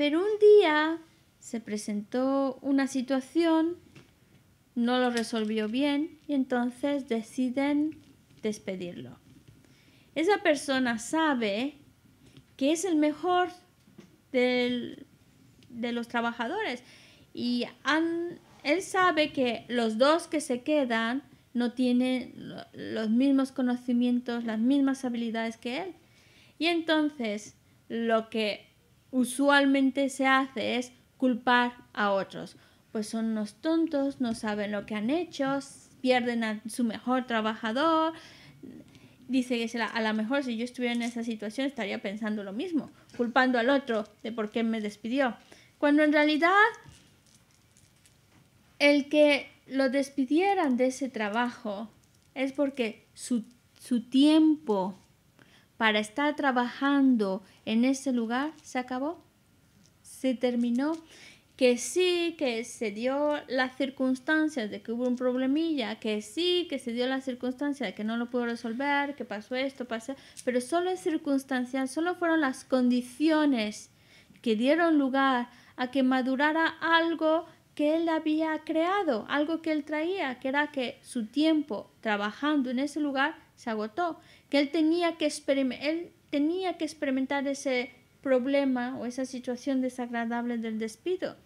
Pero un día se presentó una situación, no lo resolvió bien y entonces deciden despedirlo. Esa persona sabe que es el mejor de los trabajadores y él sabe que los dos que se quedan no tienen los mismos conocimientos, las mismas habilidades que él. Y entonces lo que usualmente se hace es culpar a otros. Pues son unos tontos, no saben lo que han hecho, pierden a su mejor trabajador. Dice que a la mejor si yo estuviera en esa situación estaría pensando lo mismo, culpando al otro de por qué me despidió. Cuando en realidad el que lo despidieran de ese trabajo es porque su, su tiempo para estar trabajando en ese lugar, se acabó, se terminó. Que sí, que se dio las circunstancias de que hubo un problemilla, que sí, que se dio la circunstancia de que no lo pudo resolver, que pasó esto, pasó, pero solo es circunstancial, solo fueron las condiciones que dieron lugar a que madurara algo que él había creado, algo que él traía, que era que su tiempo trabajando en ese lugar se agotó que él tenía que, él tenía que experimentar ese problema o esa situación desagradable del despido.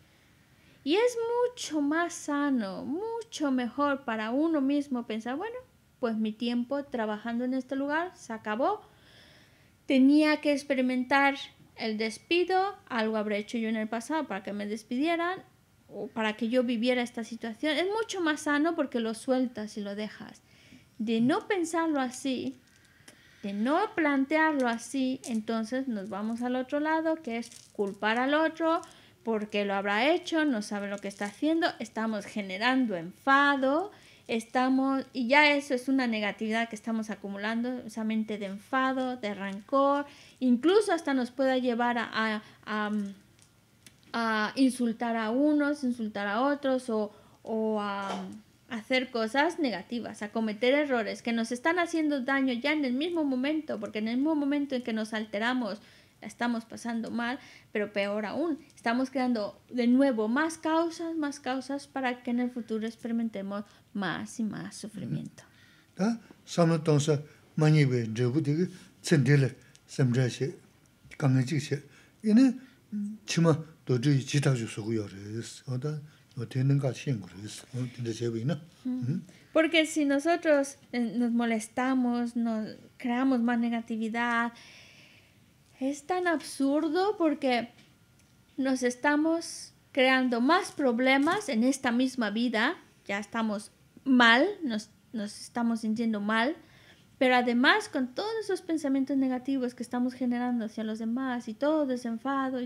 Y es mucho más sano, mucho mejor para uno mismo pensar, bueno, pues mi tiempo trabajando en este lugar se acabó. Tenía que experimentar el despido, algo habré hecho yo en el pasado para que me despidieran o para que yo viviera esta situación. Es mucho más sano porque lo sueltas y lo dejas. De no pensarlo así, de no plantearlo así, entonces nos vamos al otro lado, que es culpar al otro porque lo habrá hecho, no sabe lo que está haciendo, estamos generando enfado, estamos y ya eso es una negatividad que estamos acumulando, esa mente de enfado, de rancor, incluso hasta nos pueda llevar a, a, a, insultar a unos, insultar a otros o, o a hacer cosas negativas, a cometer errores que nos están haciendo daño ya en el mismo momento, porque en el mismo momento en que nos alteramos, estamos pasando mal, pero peor aún, estamos creando de nuevo más causas, más causas para que en el futuro experimentemos más y más sufrimiento. ¿Mm? Porque si nosotros eh, nos molestamos, nos creamos más negatividad, es tan absurdo porque nos estamos creando más problemas en esta misma vida, ya estamos mal, nos, nos estamos sintiendo mal, pero además con todos esos pensamientos negativos que estamos generando hacia los demás y todo desenfado,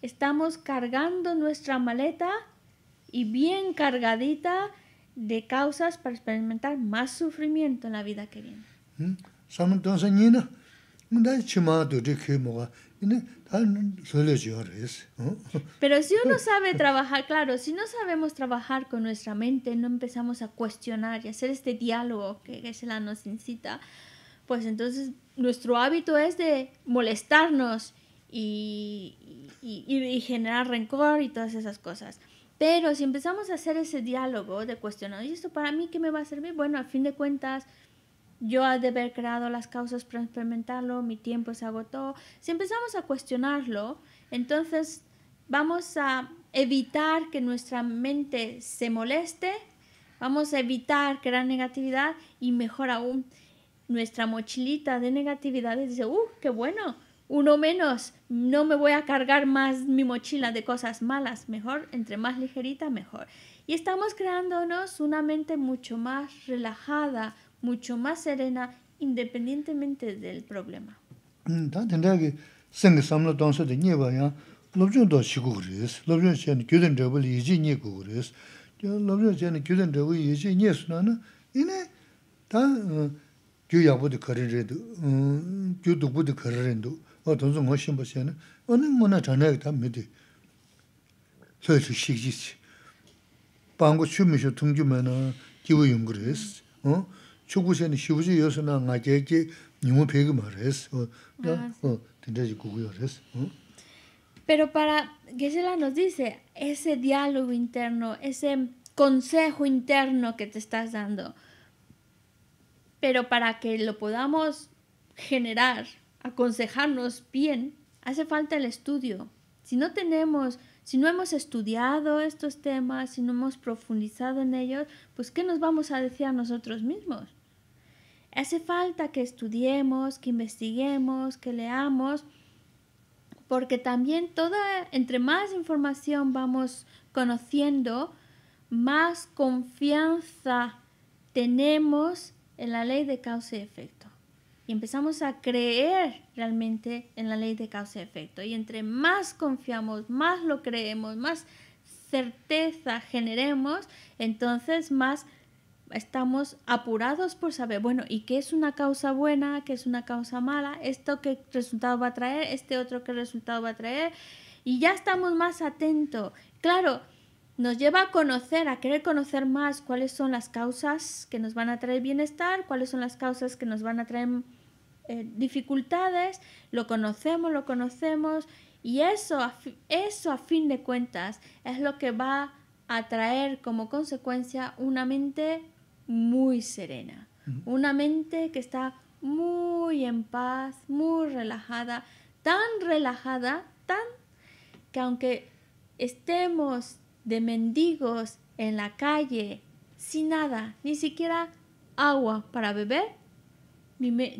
estamos cargando nuestra maleta y bien cargadita de causas para experimentar más sufrimiento en la vida que viene. ¿Mm? Pero si uno sabe trabajar, claro, si no sabemos trabajar con nuestra mente, no empezamos a cuestionar y hacer este diálogo que, se la nos incita, pues entonces nuestro hábito es de molestarnos y generar rencor y todas esas cosas. Pero si empezamos a hacer ese diálogo de cuestionar, ¿y esto para mí qué me va a servir? Bueno, a fin de cuentas, yo ha de haber creado las causas para experimentarlo, mi tiempo se agotó. Si empezamos a cuestionarlo, entonces vamos a evitar que nuestra mente se moleste, vamos a evitar crear negatividad y mejor aún, nuestra mochilita de negatividad dice, ¡uh, qué bueno! uno menos, no me voy a cargar más mi mochila de cosas malas, mejor, entre más ligerita, mejor. Y estamos creándonos una mente mucho más relajada, mucho más serena, independientemente del problema. Pero para, Gisela nos dice, ese diálogo interno, ese consejo interno que te estás dando, pero para que lo podamos generar aconsejarnos bien, hace falta el estudio. Si no tenemos, si no hemos estudiado estos temas, si no hemos profundizado en ellos, pues ¿qué nos vamos a decir a nosotros mismos? Hace falta que estudiemos, que investiguemos, que leamos, porque también toda, entre más información vamos conociendo, más confianza tenemos en la ley de causa y efecto y empezamos a creer realmente en la ley de causa y efecto. Y entre más confiamos, más lo creemos, más certeza generemos, entonces más estamos apurados por saber, bueno, ¿y qué es una causa buena? ¿Qué es una causa mala? ¿Esto qué resultado va a traer? ¿Este otro qué resultado va a traer? Y ya estamos más atentos. Claro, nos lleva a conocer, a querer conocer más cuáles son las causas que nos van a traer bienestar, cuáles son las causas que nos van a traer eh, dificultades, lo conocemos, lo conocemos, y eso, eso a fin de cuentas es lo que va a traer como consecuencia una mente muy serena, una mente que está muy en paz, muy relajada, tan relajada, tan que aunque estemos de mendigos en la calle, sin nada, ni siquiera agua para beber,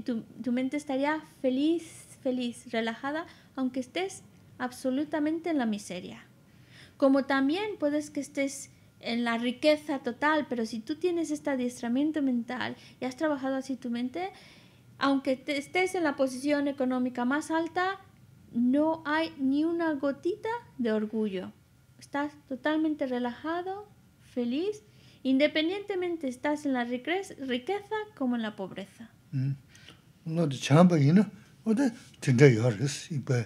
tu, mente estaría feliz, feliz, relajada, aunque estés absolutamente en la miseria. Como también puedes que estés en la riqueza total, pero si tú tienes este adiestramiento mental y has trabajado así tu mente, aunque estés en la posición económica más alta, no hay ni una gotita de orgullo. Estás totalmente relajado, feliz, independientemente estás en la riqueza como en la pobreza. 음. tā chāmbā yī na, wā tā tīndā yā rī sī, yī bā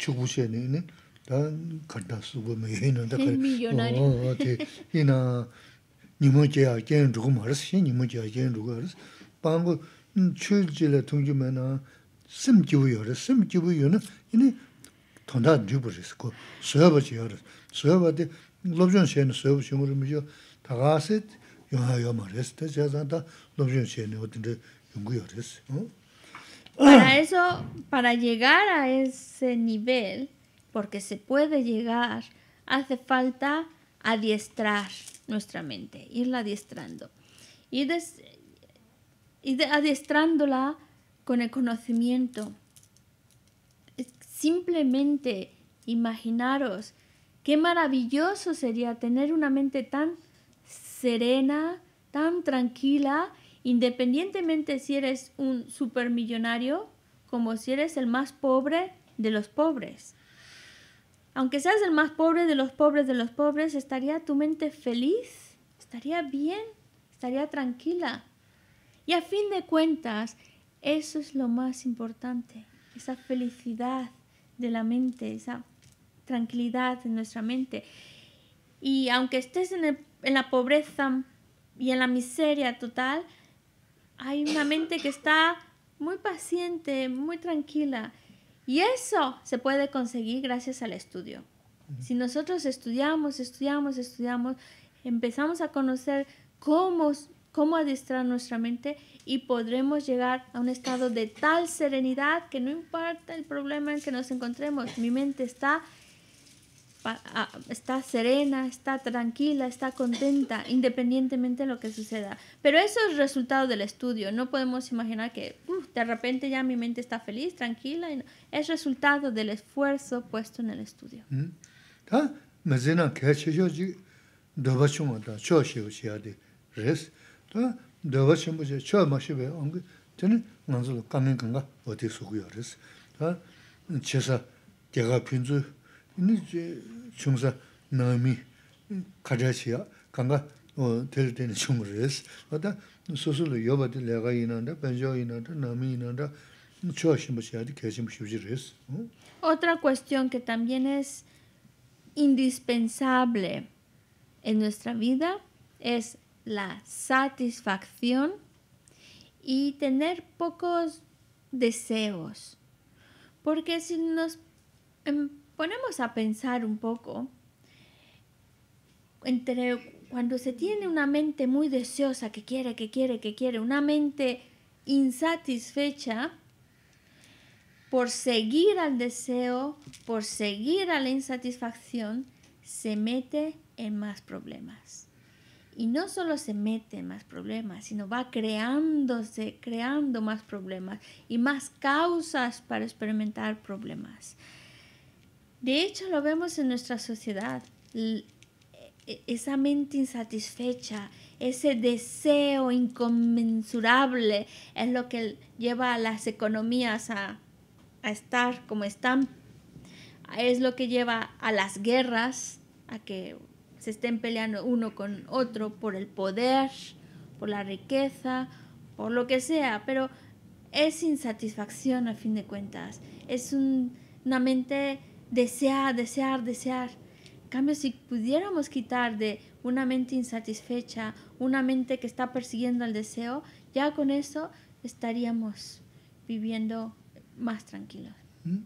chūgū shē nī, tā kāntā sūgū mā yī na, tā kāntā yī na nīmā jayā jayā rūgū mā rī sī, nīmā jayā jayā rūgū Para eso, para llegar a ese nivel, porque se puede llegar, hace falta adiestrar nuestra mente, irla adiestrando. y ir adiestrándola con el conocimiento. Simplemente imaginaros qué maravilloso sería tener una mente tan serena, tan tranquila, independientemente si eres un supermillonario como si eres el más pobre de los pobres. Aunque seas el más pobre de los pobres de los pobres, ¿estaría tu mente feliz? ¿Estaría bien? ¿Estaría tranquila? Y a fin de cuentas, eso es lo más importante, esa felicidad de la mente, esa tranquilidad en nuestra mente. Y aunque estés en el en la pobreza y en la miseria total, hay una mente que está muy paciente, muy tranquila. Y eso se puede conseguir gracias al estudio. Si nosotros estudiamos, estudiamos, estudiamos, empezamos a conocer cómo, cómo adiestrar nuestra mente y podremos llegar a un estado de tal serenidad que no importa el problema en que nos encontremos, mi mente está está serena, está tranquila, está contenta, independientemente de lo que suceda. Pero eso es resultado del estudio. No podemos imaginar que de repente ya mi mente está feliz, tranquila. Es resultado del esfuerzo puesto en el estudio. Mm-hmm. Otra cuestión que también es indispensable en nuestra vida es la satisfacción y tener pocos deseos. Porque si nos em, ponemos a pensar un poco, entre cuando se tiene una mente muy deseosa que quiere, que quiere, que quiere, una mente insatisfecha por seguir al deseo, por seguir a la insatisfacción, se mete en más problemas. Y no solo se mete en más problemas, sino va creándose, creando más problemas y más causas para experimentar problemas. De hecho, lo vemos en nuestra sociedad. E, e, esa mente insatisfecha, ese deseo inconmensurable es lo que lleva a las economías a, estar como están. Es lo que lleva a las guerras, a que se estén peleando uno con otro por el poder, por la riqueza, por lo que sea, pero es insatisfacción a fin de cuentas. Es una mente desear, desear, desear. En cambio, si pudiéramos quitar de una mente insatisfecha, una mente que está persiguiendo el deseo, ya con eso estaríamos viviendo más tranquilos. ¿Mm?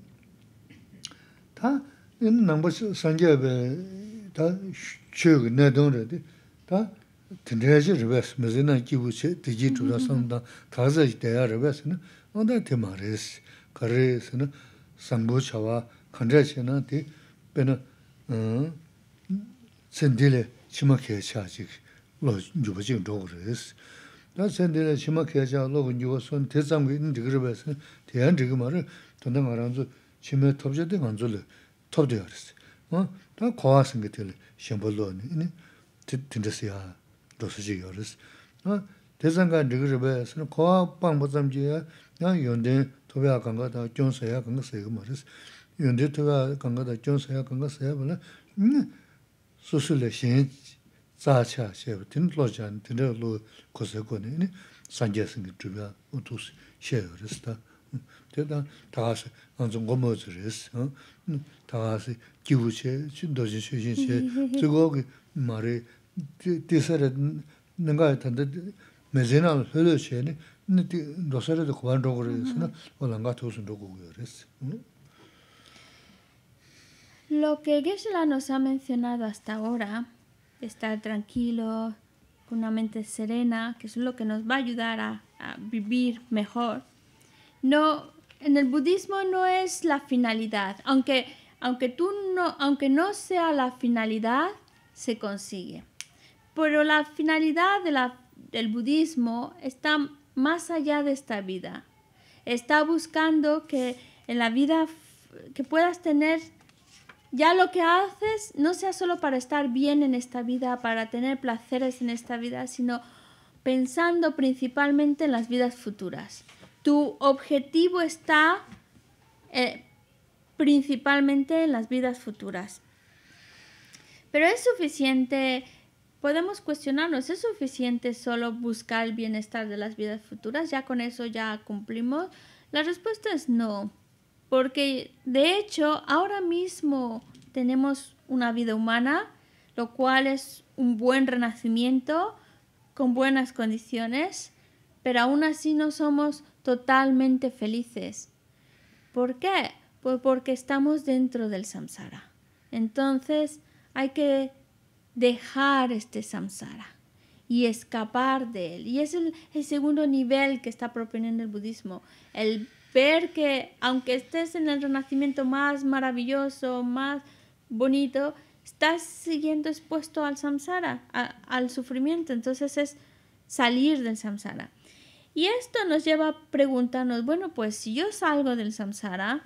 kandraya che na di bina tsendile eh, shima kaya cha jik lo nyuba jing dhogo res. Da tsendile shima kaya cha lo nyuba son te tsamgi in dikiriba san, te yan dikima ra, tanda nga ranzu shima topja di nganzu le topdi ya res. Da kwaa singa tili shimba ya Yondi tuwaa kanga daa kion saaya, kanga saaya bala, susi laa shingi zaachaa shaa shaa, tino loo jani, tino loo kozaa gooni, sanjaa singi tuwaa utuus shaa horis taa. 메제날 taa saa, nanzo ngo mootsa horis, taa kivu ki Lo que Geshe-la nos ha mencionado hasta ahora, estar tranquilo, con una mente serena, que es lo que nos va a ayudar a, vivir mejor, no, en el budismo no es la finalidad, aunque, aunque, tú no, aunque no sea la finalidad, se consigue. Pero la finalidad de la, del budismo está más allá de esta vida. Está buscando que en la vida que puedas tener ya lo que haces no sea solo para estar bien en esta vida, para tener placeres en esta vida, sino pensando principalmente en las vidas futuras. Tu objetivo está eh, principalmente en las vidas futuras. Pero es suficiente, podemos cuestionarnos, ¿es suficiente solo buscar el bienestar de las vidas futuras? ¿Ya con eso ya cumplimos? La respuesta es no. Porque de hecho ahora mismo tenemos una vida humana, lo cual es un buen renacimiento, con buenas condiciones, pero aún así no somos totalmente felices. ¿Por qué? Pues porque estamos dentro del samsara. Entonces hay que dejar este samsara y escapar de él. Y es el, segundo nivel que está proponiendo el budismo, el ver que aunque estés en el renacimiento más maravilloso, más bonito, estás siguiendo expuesto al samsara, al sufrimiento. Entonces es salir del samsara. Y esto nos lleva a preguntarnos, bueno, pues si yo salgo del samsara,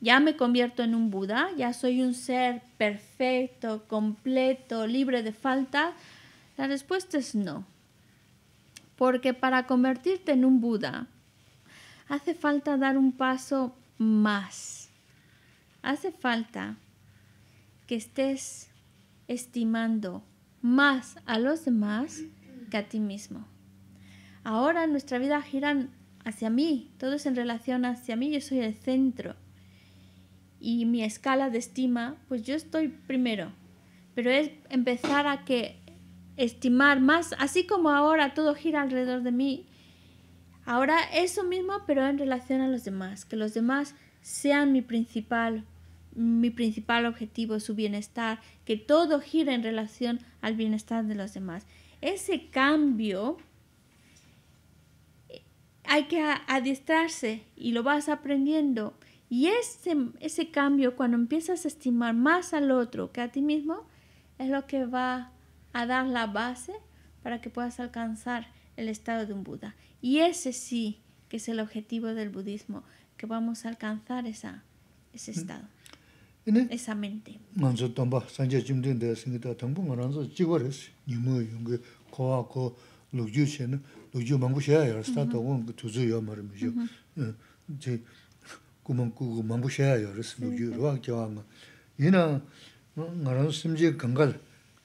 ya me convierto en un Buda, ya soy un ser perfecto, completo, libre de falta, la respuesta es no, porque para convertirte en un Buda hace falta dar un paso más. Hace falta que estés estimando más a los demás que a ti mismo. Ahora nuestra vida gira hacia mí, todo es en relación hacia mí, yo soy el centro. Y mi escala de estima, pues yo estoy primero, pero es empezar a que estimar más, así como ahora todo gira alrededor de mí. Ahora eso mismo, pero en relación a los demás, que los demás sean mi principal mi principal objetivo, su bienestar, que todo gira en relación al bienestar de los demás. Ese cambio eh, hay que adiestrarse y lo vas aprendiendo. Y ese, ese cambio, cuando empiezas a estimar más al otro que a ti mismo, es lo que va a dar la base para que puedas alcanzar el estado de un Buda. Y ese sí que es el objetivo del budismo, que vamos a alcanzar esa, ese mm. estado, esa mente.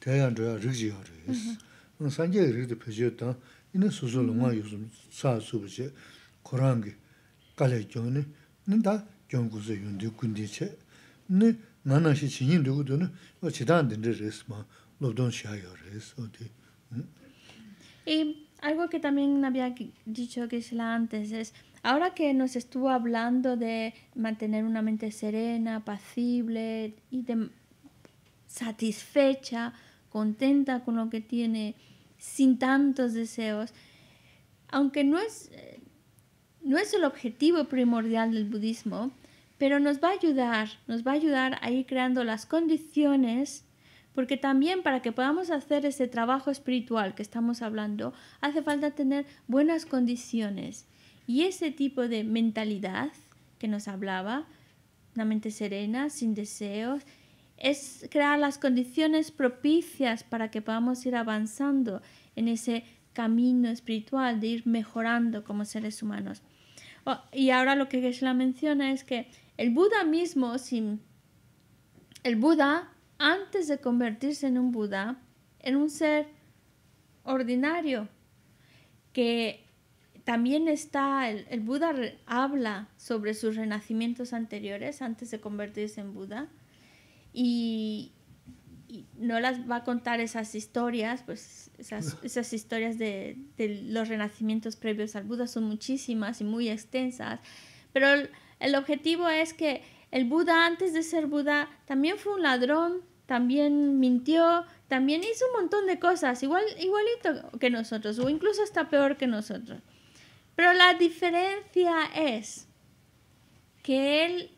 Y algo que también había dicho que es la antes es Ahora que nos estuvo hablando de mantener una mente serena, pacible y satisfecha, contenta con lo que tiene, sin tantos deseos. Aunque no es, eh, no es el objetivo primordial del budismo, pero nos va a ayudar, nos va a ayudar a ir creando las condiciones, porque también para que podamos hacer ese trabajo espiritual que estamos hablando, hace falta tener buenas condiciones. Y ese tipo de mentalidad que nos hablaba, una mente serena, sin deseos, es crear las condiciones propicias para que podamos ir avanzando en ese camino espiritual, de ir mejorando como seres humanos. Oh, y ahora lo que Geshe-la menciona es que el Buda mismo, sin el Buda, antes de convertirse en un Buda, en un ser ordinario, que también está, el Buda habla sobre sus renacimientos anteriores antes de convertirse en Buda, y, no las va a contar esas historias, pues esas, esas historias de, de, los renacimientos previos al Buda son muchísimas y muy extensas, pero el, objetivo es que el Buda antes de ser Buda también fue un ladrón, también mintió, también hizo un montón de cosas, igual, igualito que nosotros, o incluso hasta peor que nosotros. Pero la diferencia es que él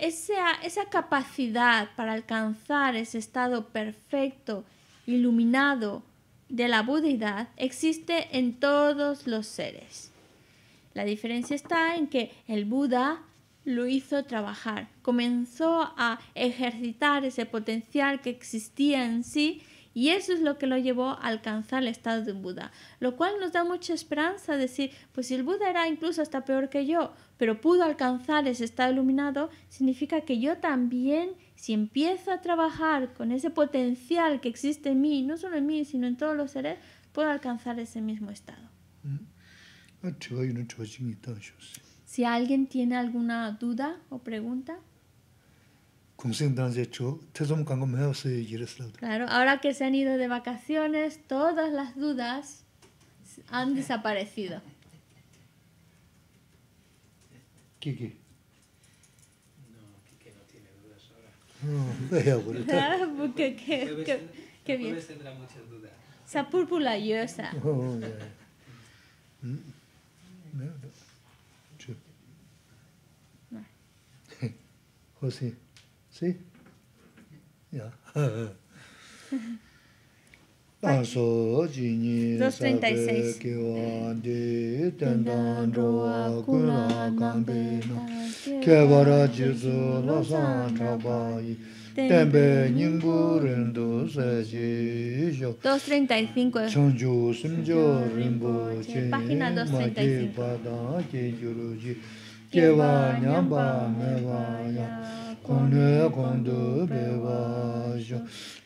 esa, esa capacidad para alcanzar ese estado perfecto, iluminado de la budidad, existe en todos los seres. La diferencia está en que el Buda lo hizo trabajar, comenzó a ejercitar ese potencial que existía en sí y eso es lo que lo llevó a alcanzar el estado de Buda, lo cual nos da mucha esperanza decir, pues si el Buda era incluso hasta peor que yo, pero pudo alcanzar ese estado iluminado, significa que yo también, si empiezo a trabajar con ese potencial que existe en mí, no solo en mí, sino en todos los seres, puedo alcanzar ese mismo estado. Mm. Ah, si alguien tiene alguna duda o pregunta, Claro, ahora que se han ido de vacaciones, todas las dudas han desaparecido. ¿Kiki? No, Kiki no tiene dudas ahora. No, porque ah, qué, qué, tendrá muchas dudas. Esa púrpura y Oh, no, mm, José, ¿sí? Ya. 236 235 235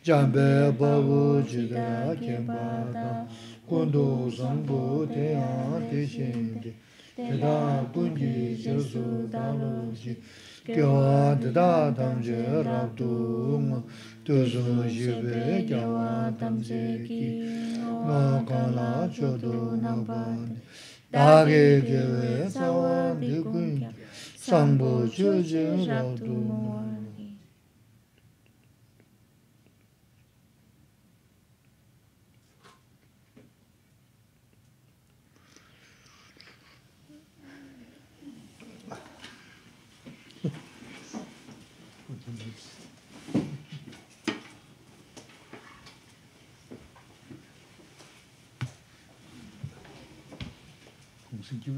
jambe babu jida kemba da kundu te shinti teda kundi jirsu dalu shi kyo teda tamze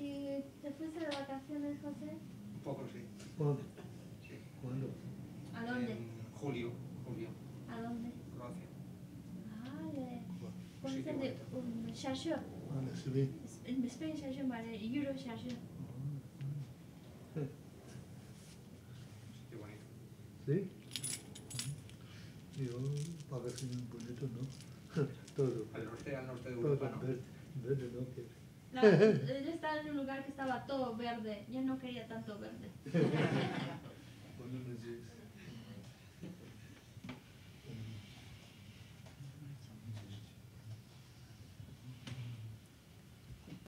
¿Y te fuiste de vacaciones, José? Un poco, sí. ¿Cuándo? Sí. ¿Cuándo? ¿A dónde? En julio, julio. ¿A dónde? Croacia. Vale. ¿Cuándo es el şaşı? Vale, sí, En España şaşı, vale, Euro Sí, qué bonito. ¿Sí? Yo, para ver si es bonito, ¿no? Todo. Al norte, al norte de Europa, Todo ¿no? verde, ¿no? ella estaba en un lugar que estaba todo verde. Yo no quería tanto verde.